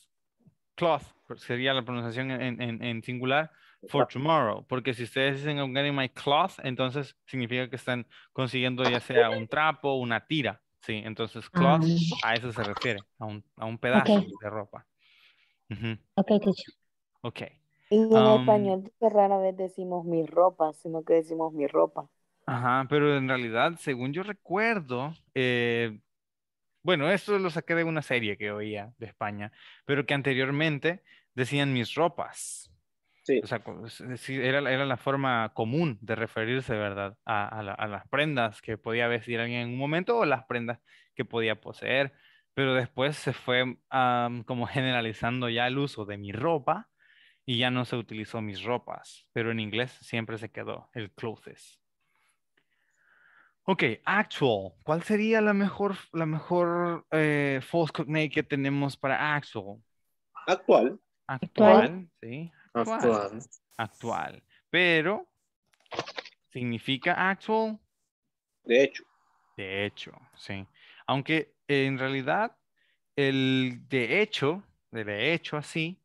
cloth, sería la pronunciación en, singular, for tomorrow. Porque si ustedes dicen I'm getting my cloth, entonces significa que están consiguiendo ya sea un trapo, una tira. Sí, entonces ah. cloth a eso se refiere, a un, a un pedazo de ropa. Ok, teacher. Ok. en um, español rara vez decimos mi ropa, sino que decimos mi ropa. Ajá, pero en realidad, según yo recuerdo, eh, bueno, esto lo saqué de una serie que oía de España, pero que anteriormente decían mis ropas. Sí. O sea, eh, era, la forma común de referirse, ¿verdad? A, las prendas que podía vestir alguien en un momento o las prendas que podía poseer. Pero después se fue como generalizando ya el uso de mi ropa y ya no se utilizó mis ropas. Pero en inglés siempre se quedó el clothes. Ok, actual. ¿Cuál sería la mejor, la mejor eh, false cognate que tenemos para actual? Actual. Actual, sí. Actual. Actual. Pero, ¿significa actual? De hecho. De hecho, sí. Aunque en realidad el de hecho, de hecho así,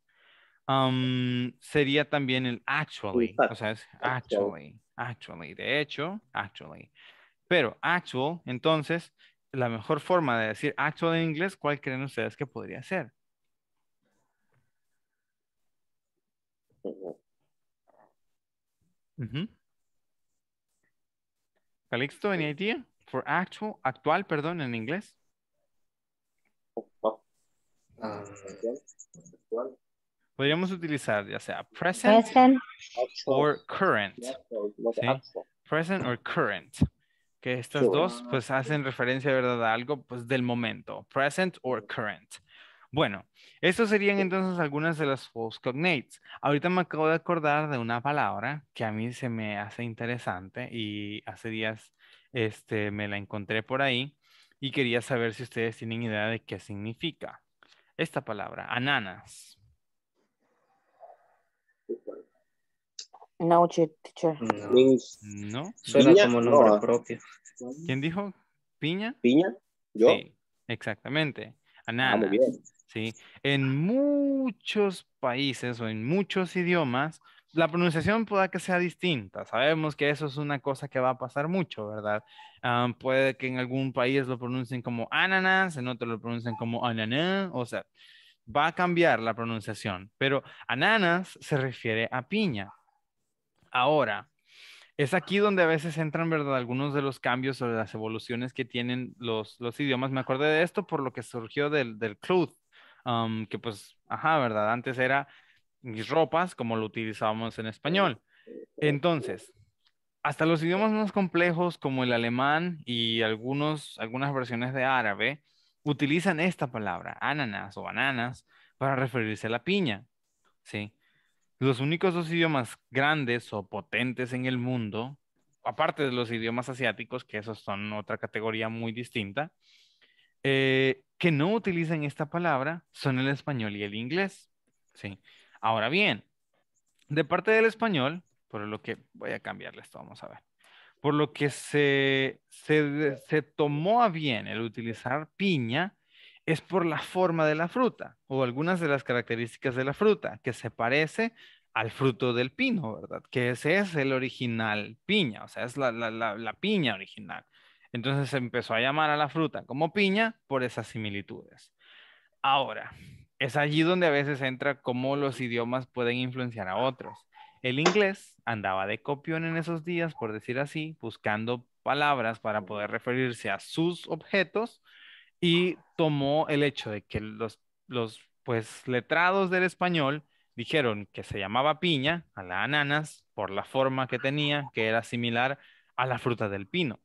sería también el actually. O sea, es actually, actually. De hecho, actually. Pero actual, entonces, la mejor forma de decir actual en inglés, ¿cuál creen ustedes que podría ser? Uh Calixto, any idea for actual, actual, perdón, en inglés? Ah, Podríamos utilizar ya sea present, or current. Present or current que estas dos pues hacen referencia, ¿verdad? A algo pues del momento, present or current. Bueno, estos serían entonces algunas de las false cognates. Ahorita me acabo de acordar de una palabra que a mí se me hace interesante y hace días este, me la encontré por ahí y quería saber si ustedes tienen idea de qué significa esta palabra, ananas. No, teacher. Suena como nombre propio. ¿Quién dijo? ¿Piña? ¿Piña? ¿Yo? exactamente. ananas ah, En muchos países o en muchos idiomas, la pronunciación pueda que sea distinta. Sabemos que eso es una cosa que va a pasar mucho, ¿verdad? Ah, puede que en algún país lo pronuncien como ananas, en otro lo pronuncien como ananá, o sea, va a cambiar la pronunciación. Pero ananas se refiere a piña. Ahora, es aquí donde a veces entran, ¿verdad? Algunos de los cambios o de las evoluciones que tienen los, idiomas. Me acordé de esto por lo que surgió del, del club, um, que pues, ajá, ¿verdad? Antes era mis ropas como lo utilizábamos en español. Entonces, hasta los idiomas más complejos como el alemán y algunos, algunas versiones de árabe utilizan esta palabra, ananas o bananas, para referirse a la piña. ¿sí? los únicos dos idiomas grandes o potentes en el mundo, aparte de los idiomas asiáticos, que esos son otra categoría muy distinta, eh, que no utilizan esta palabra son el español y el inglés. Sí. Ahora bien, de parte del español, por lo que voy a cambiarle esto, vamos a ver. Por lo que se, se, se tomó a bien el utilizar piña es por la forma de la fruta o algunas de las características de la fruta, que se parece al fruto del pino, ¿verdad? Que ese es el original piña, o sea, es la, piña original. Entonces se empezó a llamar a la fruta como piña por esas similitudes. Ahora, es allí donde a veces entra cómo los idiomas pueden influenciar a otros. El inglés andaba de copión en esos días, por decir así, buscando palabras para poder referirse a sus objetos y tomó el hecho de que los, pues, letrados del español dijeron que se llamaba piña a la ananas por la forma que tenía, que era similar a la fruta del pino.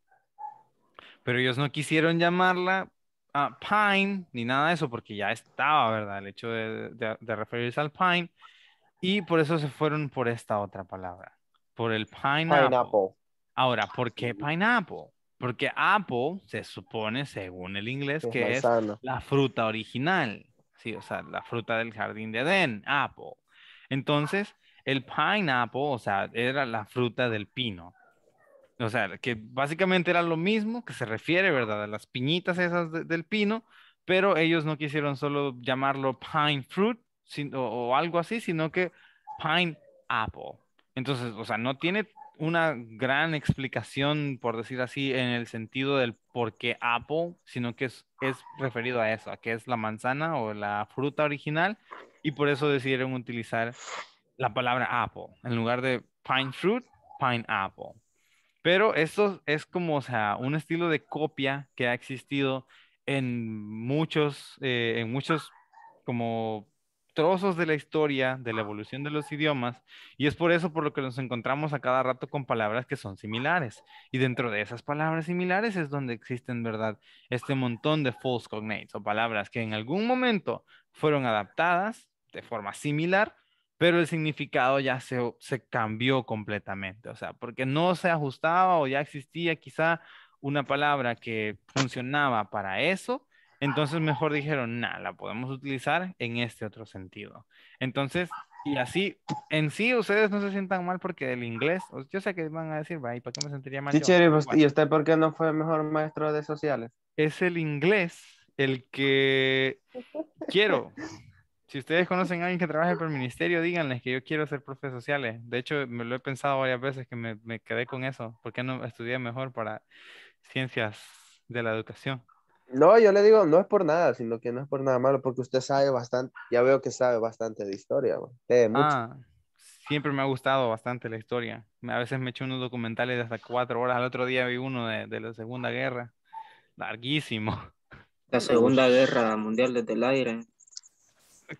Pero ellos no quisieron llamarla ah, pine ni nada de eso porque ya estaba, ¿verdad? El hecho de, referirse al pine y por eso se fueron por esta otra palabra, por el pineapple. Ahora, ¿por qué pineapple? Porque Apple se supone, según el inglés, que es la fruta original. Sí, o sea, la fruta del jardín de Edén, Apple. Entonces, el pineapple, o sea, era la fruta del pino. O sea, que básicamente era lo mismo que se refiere, ¿verdad? A las piñitas esas del pino, pero ellos no quisieron solo llamarlo pine fruit o, algo así, sino que pine apple. Entonces, o sea, no tiene una gran explicación, por decir así, en el sentido del por qué Apple, sino que es, es referido a eso, a que es la manzana o la fruta original, y por eso decidieron utilizar la palabra Apple en lugar de pine fruit, pineapple. Pero esto es como, o sea, un estilo de copia que ha existido en muchos, eh, en muchos como de la historia, de la ah. evolución de los idiomas, y es por eso por lo que nos encontramos a cada rato con palabras que son similares. Y dentro de esas palabras similares es donde existen, ¿verdad? Este montón de false cognates o palabras que en algún momento fueron adaptadas de forma similar, pero el significado ya se, se cambió completamente, o sea, porque no se ajustaba o ya existía quizá una palabra que funcionaba para eso entonces mejor dijeron, nada, la podemos utilizar en este otro sentido. Entonces, y así, en sí, ustedes no se sientan mal porque del inglés, yo sé que van a decir, ¿y para qué me sentiría mal? Sí, pues, ¿y usted por qué no fue mejor maestro de sociales? Es el inglés el que quiero. Si ustedes conocen a alguien que trabaje por el ministerio, díganles que yo quiero ser profe de sociales. De hecho, me lo he pensado varias veces que me, me quedé con eso. ¿Por qué no estudié mejor para ciencias de la educación? No, yo le digo, no es por nada, sino que no es por nada malo, porque usted sabe bastante, ya veo que sabe bastante de historia, güey. Ah, siempre me ha gustado bastante la historia. A veces me echo unos documentales de hasta cuatro horas. Al otro día vi uno de, la Segunda Guerra. Larguísimo. La Segunda Guerra Mundial desde el aire.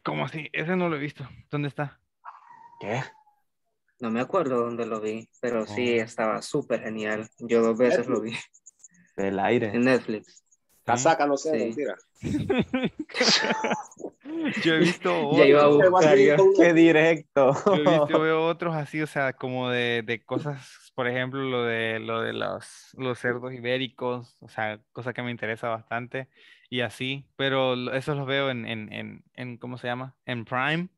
¿Cómo así? Ese no lo he visto. ¿Dónde está? ¿Qué? No me acuerdo dónde lo vi, pero sí oh. estaba súper genial. Yo dos veces lo vi. Del aire. En Netflix saca no sé, mentira. Yo he visto otros. Qué directo. Yo, veo otros así, o sea, como de, de, cosas, por ejemplo, lo de, lo de los, los cerdos ibéricos, o sea, cosa que me interesa bastante, y así, pero esos los veo en, en, en, en ¿cómo se llama? En Prime,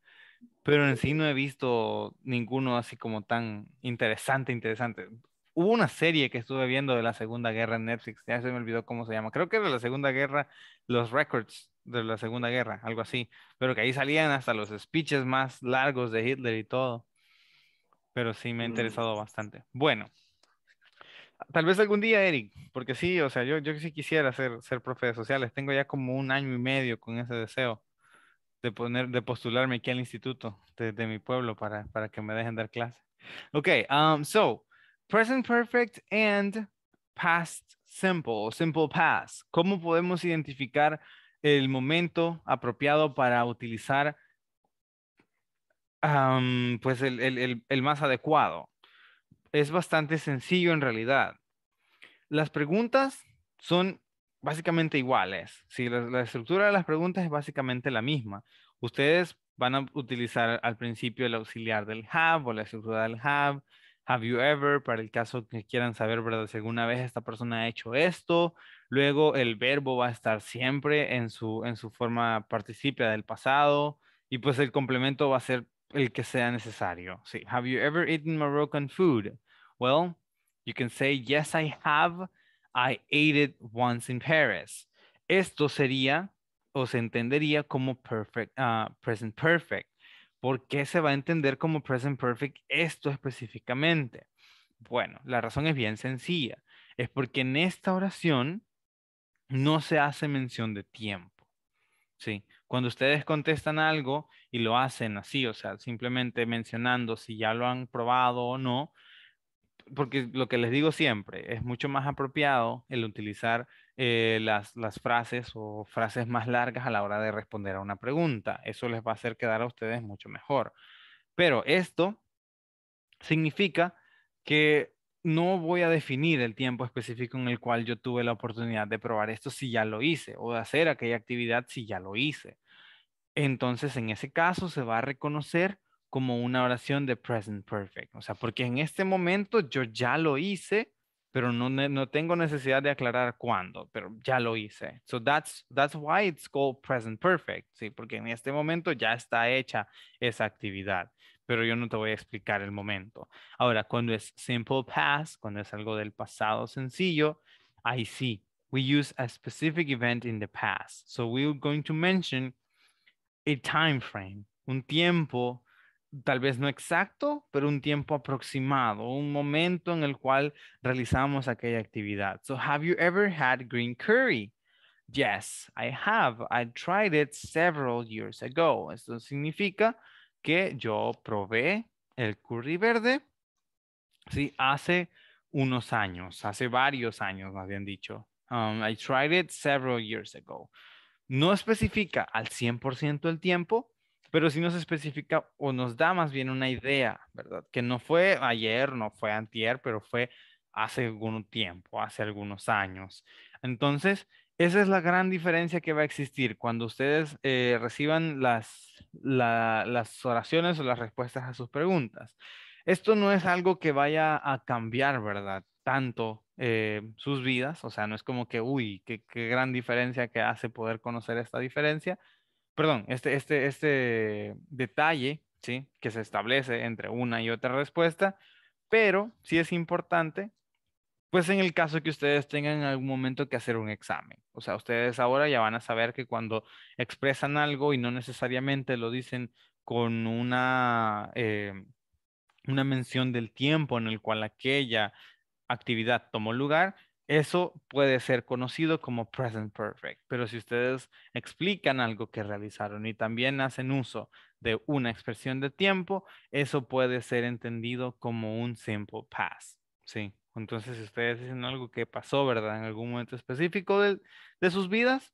pero en sí no he visto ninguno así como tan interesante, interesante. Hubo una serie que estuve viendo de la Segunda Guerra en Netflix, ya se me olvidó cómo se llama. Creo que era la Segunda Guerra, los records de la Segunda Guerra, algo así. Pero que ahí salían hasta los speeches más largos de Hitler y todo. Pero sí me ha mm. interesado bastante. Bueno, tal vez algún día, Eric, porque sí, o sea, yo, yo sí quisiera ser, ser profe de sociales. Tengo ya como un año y medio con ese deseo de, poner, de postularme aquí al instituto de, mi pueblo para, para que me dejen dar clase. Ok, um, so present perfect and past simple, simple past. ¿Cómo podemos identificar el momento apropiado para utilizar pues el, más adecuado? Es bastante sencillo en realidad. Las preguntas son básicamente iguales. Si la, la, estructura de las preguntas es básicamente la misma. Ustedes van a utilizar al principio el auxiliar del have o la estructura del have, have you ever, para el caso que quieran saber, ¿verdad? Si alguna vez esta persona ha hecho esto. Luego el verbo va a estar siempre en su, en su forma participia del pasado. Y pues el complemento va a ser el que sea necesario. Sí. Have you ever eaten Moroccan food? Well, you can say, yes, I have. I ate it once in Paris. Esto sería o se entendería como perfect, ah, present perfect. ¿por qué se va a entender como present perfect esto específicamente? Bueno, la razón es bien sencilla. Es porque en esta oración no se hace mención de tiempo. ¿sí? Cuando ustedes contestan algo y lo hacen así, o sea, simplemente mencionando si ya lo han probado o no, porque lo que les digo siempre, es mucho más apropiado el utilizar eh, las, las, frases o frases más largas a la hora de responder a una pregunta. Eso les va a hacer quedar a ustedes mucho mejor. Pero esto significa que no voy a definir el tiempo específico en el cual yo tuve la oportunidad de probar esto si ya lo hice o de hacer aquella actividad si ya lo hice. Entonces, en ese caso, se va a reconocer como una oración de present perfect. O sea, porque en este momento yo ya lo hice, pero no, no tengo necesidad de aclarar cuándo, pero ya lo hice. So that's, that's why it's called present perfect, ¿sí? Porque en este momento ya está hecha esa actividad, pero yo no te voy a explicar el momento. Ahora, cuando es simple past, cuando es algo del pasado sencillo, ahí sí, we use a specific event in the past. So we're going to mention a time frame, un tiempo tal vez no exacto, pero un tiempo aproximado, un momento en el cual realizamos aquella actividad. So, have you ever had green curry? Yes, I have. I tried it several years ago. Esto significa que yo probé el curry verde sí, hace unos años, hace varios años, más habían dicho. Um, I tried it several years ago. No especifica al 100% el tiempo, pero si nos especifica o nos da más bien una idea, ¿verdad? Que no fue ayer, no fue antier, pero fue hace algún tiempo, hace algunos años. Entonces, esa es la gran diferencia que va a existir cuando ustedes eh, reciban las, oraciones o las respuestas a sus preguntas. Esto no es algo que vaya a cambiar, ¿verdad? Tanto eh, sus vidas, o sea, no es como que, uy, qué, qué gran diferencia que hace poder conocer esta diferencia, perdón, este, este, este detalle, ¿sí? Que se establece entre una y otra respuesta, pero sí es importante, pues en el caso que ustedes tengan en algún momento que hacer un examen. O sea, ustedes ahora ya van a saber que cuando expresan algo y no necesariamente lo dicen con una, em, una mención del tiempo en el cual aquella actividad tomó lugar, eso puede ser conocido como present perfect, pero si ustedes explican algo que realizaron y también hacen uso de una expresión de tiempo, eso puede ser entendido como un simple past. Sí, entonces si ustedes dicen algo que pasó, ¿verdad? En algún momento específico de, de sus vidas,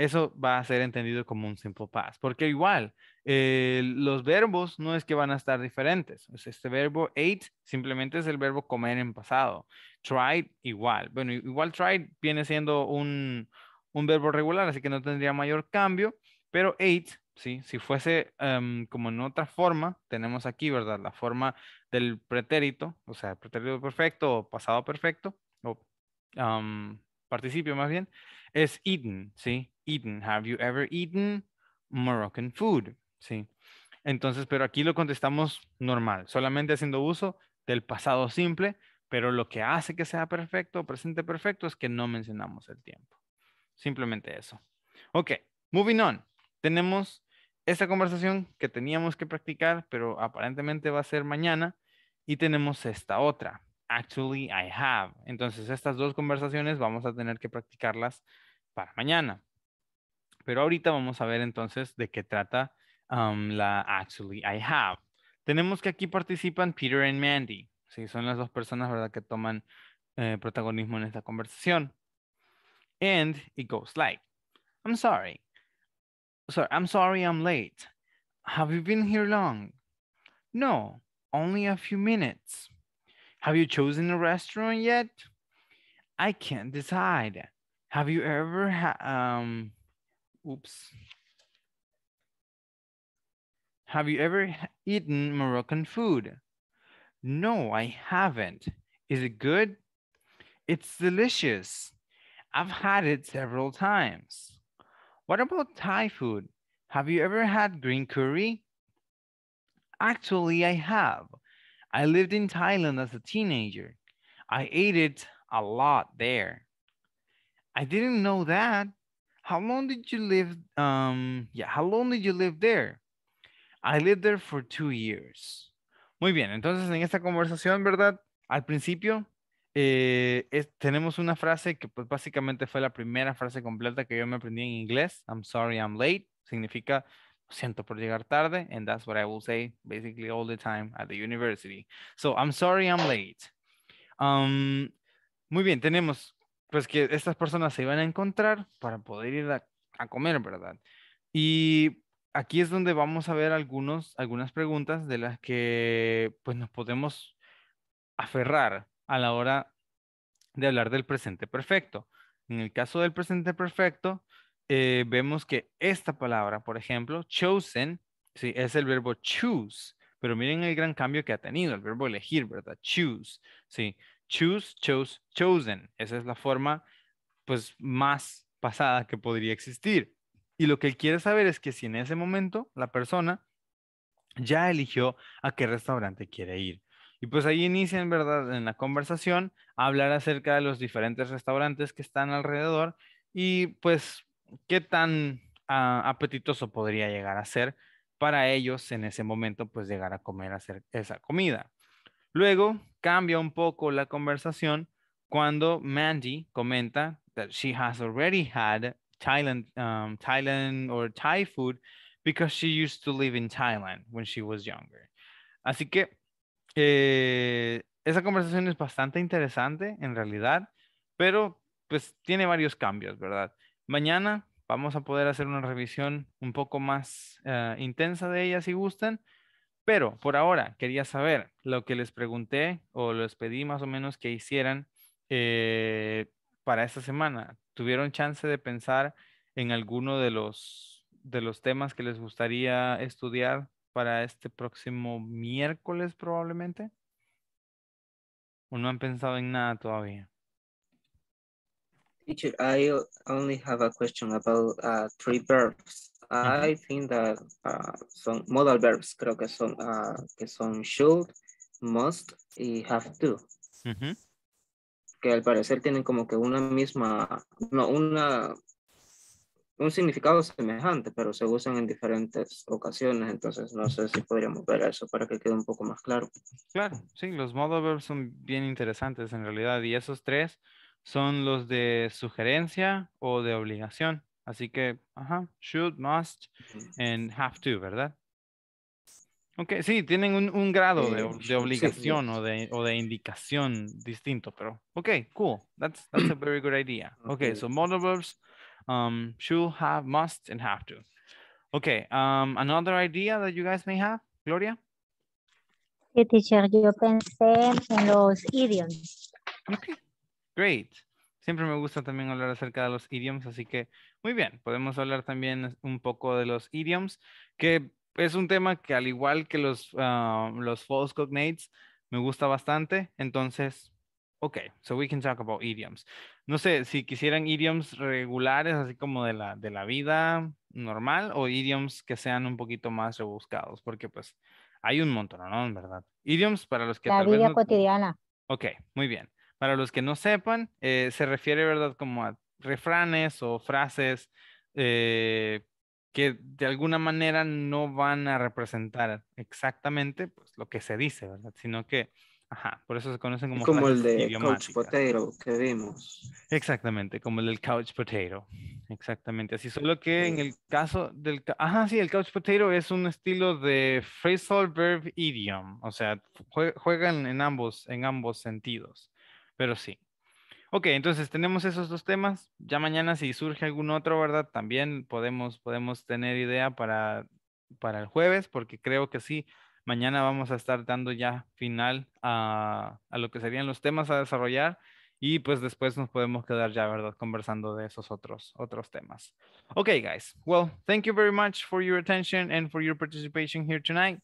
eso va a ser entendido como un simple past, porque igual eh, los verbos no es que van a estar diferentes. Este verbo ate simplemente es el verbo comer en pasado. Tried igual. Bueno, igual tried viene siendo un, verbo regular, así que no tendría mayor cambio, pero ate, ¿sí? si fuese em, como en otra forma, tenemos aquí, ¿verdad? La forma del pretérito, o sea, pretérito perfecto o pasado perfecto, o participio más bien, es eaten, ¿sí? Eaten, have you ever eaten Moroccan food? ¿Sí? Entonces, pero aquí lo contestamos normal, solamente haciendo uso del pasado simple, pero lo que hace que sea perfecto, presente perfecto, es que no mencionamos el tiempo. Simplemente eso. Ok, moving on. Tenemos esta conversación que teníamos que practicar, pero aparentemente va a ser mañana, y tenemos esta otra actually I have. Entonces, estas dos conversaciones vamos a tener que practicarlas para mañana. Pero ahorita vamos a ver entonces de qué trata um, la actually I have. Tenemos que aquí participan Peter y Mandy. Sí, son las dos personas, ¿verdad?, que toman eh, protagonismo en esta conversación. And it goes like, I'm sorry. Sorry, I'm sorry I'm late. Have you been here long? No, only a few minutes. Have you chosen a restaurant yet? I can't decide. Have you ever um, oops. Have you ever eaten Moroccan food? No, I haven't. Is it good? It's delicious. I've had it several times. What about Thai food? Have you ever had green curry? Actually, I have. I lived in Thailand as a teenager. I ate it a lot there. I didn't know that. How long did you live? Um, yeah, how long did you live there? I lived there for two years. Muy bien, entonces en esta conversación, ¿verdad? Al principio eh, tenemos una frase que pues básicamente fue la primera frase completa que yo me aprendí en inglés. I'm sorry I'm late. Significa siento por llegar tarde, and that's what I will say basically all the time at the university. So I'm sorry I'm late. Um, muy bien, tenemos pues que estas personas se iban a encontrar para poder ir a, a, comer, ¿verdad? Y aquí es donde vamos a ver algunos, algunas preguntas de las que pues nos podemos aferrar a la hora de hablar del presente perfecto. En el caso del presente perfecto, eh, vemos que esta palabra, por ejemplo, chosen, sí, es el verbo choose, pero miren el gran cambio que ha tenido el verbo elegir, ¿verdad? Choose, sí, choose, chose, chosen. Esa es la forma, pues, más pasada que podría existir. Y lo que él quiere saber es que si en ese momento la persona ya eligió a qué restaurante quiere ir. Y pues ahí inician, ¿verdad?, en la conversación, a hablar acerca de los diferentes restaurantes que están alrededor y pues qué tan ah, apetitoso podría llegar a ser para ellos en ese momento, pues llegar a comer hacer esa comida. Luego cambia un poco la conversación cuando Mandy comenta that she has already had Thailand, um, Thailand or Thai food because she used to live in Thailand when she was younger. Así que eh, esa conversación es bastante interesante en realidad, pero pues tiene varios cambios, ¿verdad? Mañana vamos a poder hacer una revisión un poco más eh, intensa de ella si gustan, pero por ahora quería saber lo que les pregunté o les pedí más o menos que hicieran eh, para esta semana. ¿Tuvieron chance de pensar en alguno de los, de los temas que les gustaría estudiar para este próximo miércoles probablemente? ¿O no han pensado en nada todavía? Teacher, I only have a question about uh, three verbs. I think that uh, son modal verbs, creo que son, uh, que son should, must y have to. Que al parecer tienen como que una misma, no, una, un significado semejante, pero se usan en diferentes ocasiones, entonces no sé si podríamos ver eso para que quede un poco más claro. Claro, sí, los modal verbs son bien interesantes en realidad y esos tres son los de sugerencia o de obligación. Así que, ajá, should, must, and have to, ¿verdad? Ok, sí, tienen un, grado de, eh, obligación O, de, indicación distinto, pero ok, cool. That's, that's a very good idea. Ok, so modal verbs um, should, have, must, and have to. Ok, um, another idea that you guys may have, Gloria? Sí, teacher, yo pensé en los idioms. Siempre me gusta también hablar acerca de los idioms, así que muy bien, podemos hablar también un poco de los idioms, que es un tema que al igual que los, ah, los false cognates, me gusta bastante. Entonces, ok, so we can talk about idioms. No sé si quisieran idioms regulares, así como de la, de la vida normal, o idioms que sean un poquito más rebuscados, porque pues hay un montón, ¿no? En verdad. Idioms para los que... La vida cotidiana. Ok, muy bien. Para los que no sepan, eh, se refiere, ¿verdad?, como a refranes o frases eh, que de alguna manera no van a representar exactamente pues, lo que se dice, ¿verdad? Sino que, ajá, por eso se conocen como... Como el de couch potato que vimos. Exactamente, como el del couch potato. Exactamente, así solo que en el caso del... Ajá, sí, el couch potato es un estilo de phrasal verb idiom, o sea, juegan en ambos, en ambos sentidos pero sí. Ok, entonces tenemos esos dos temas. Ya mañana si surge algún otro, ¿verdad? También podemos, podemos tener idea para, para el jueves, porque creo que sí, mañana vamos a estar dando ya final a, a lo que serían los temas a desarrollar y pues después nos podemos quedar ya, ¿verdad? Conversando de esos otros, otros temas. Ok, guys. Well, thank you very much for your attention and for your participation here tonight.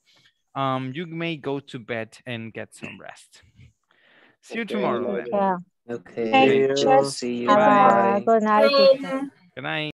Um, you may go to bed and get some rest. See you tomorrow. Then. Yeah. Okay. okay. See you. Bye. good night. Good night.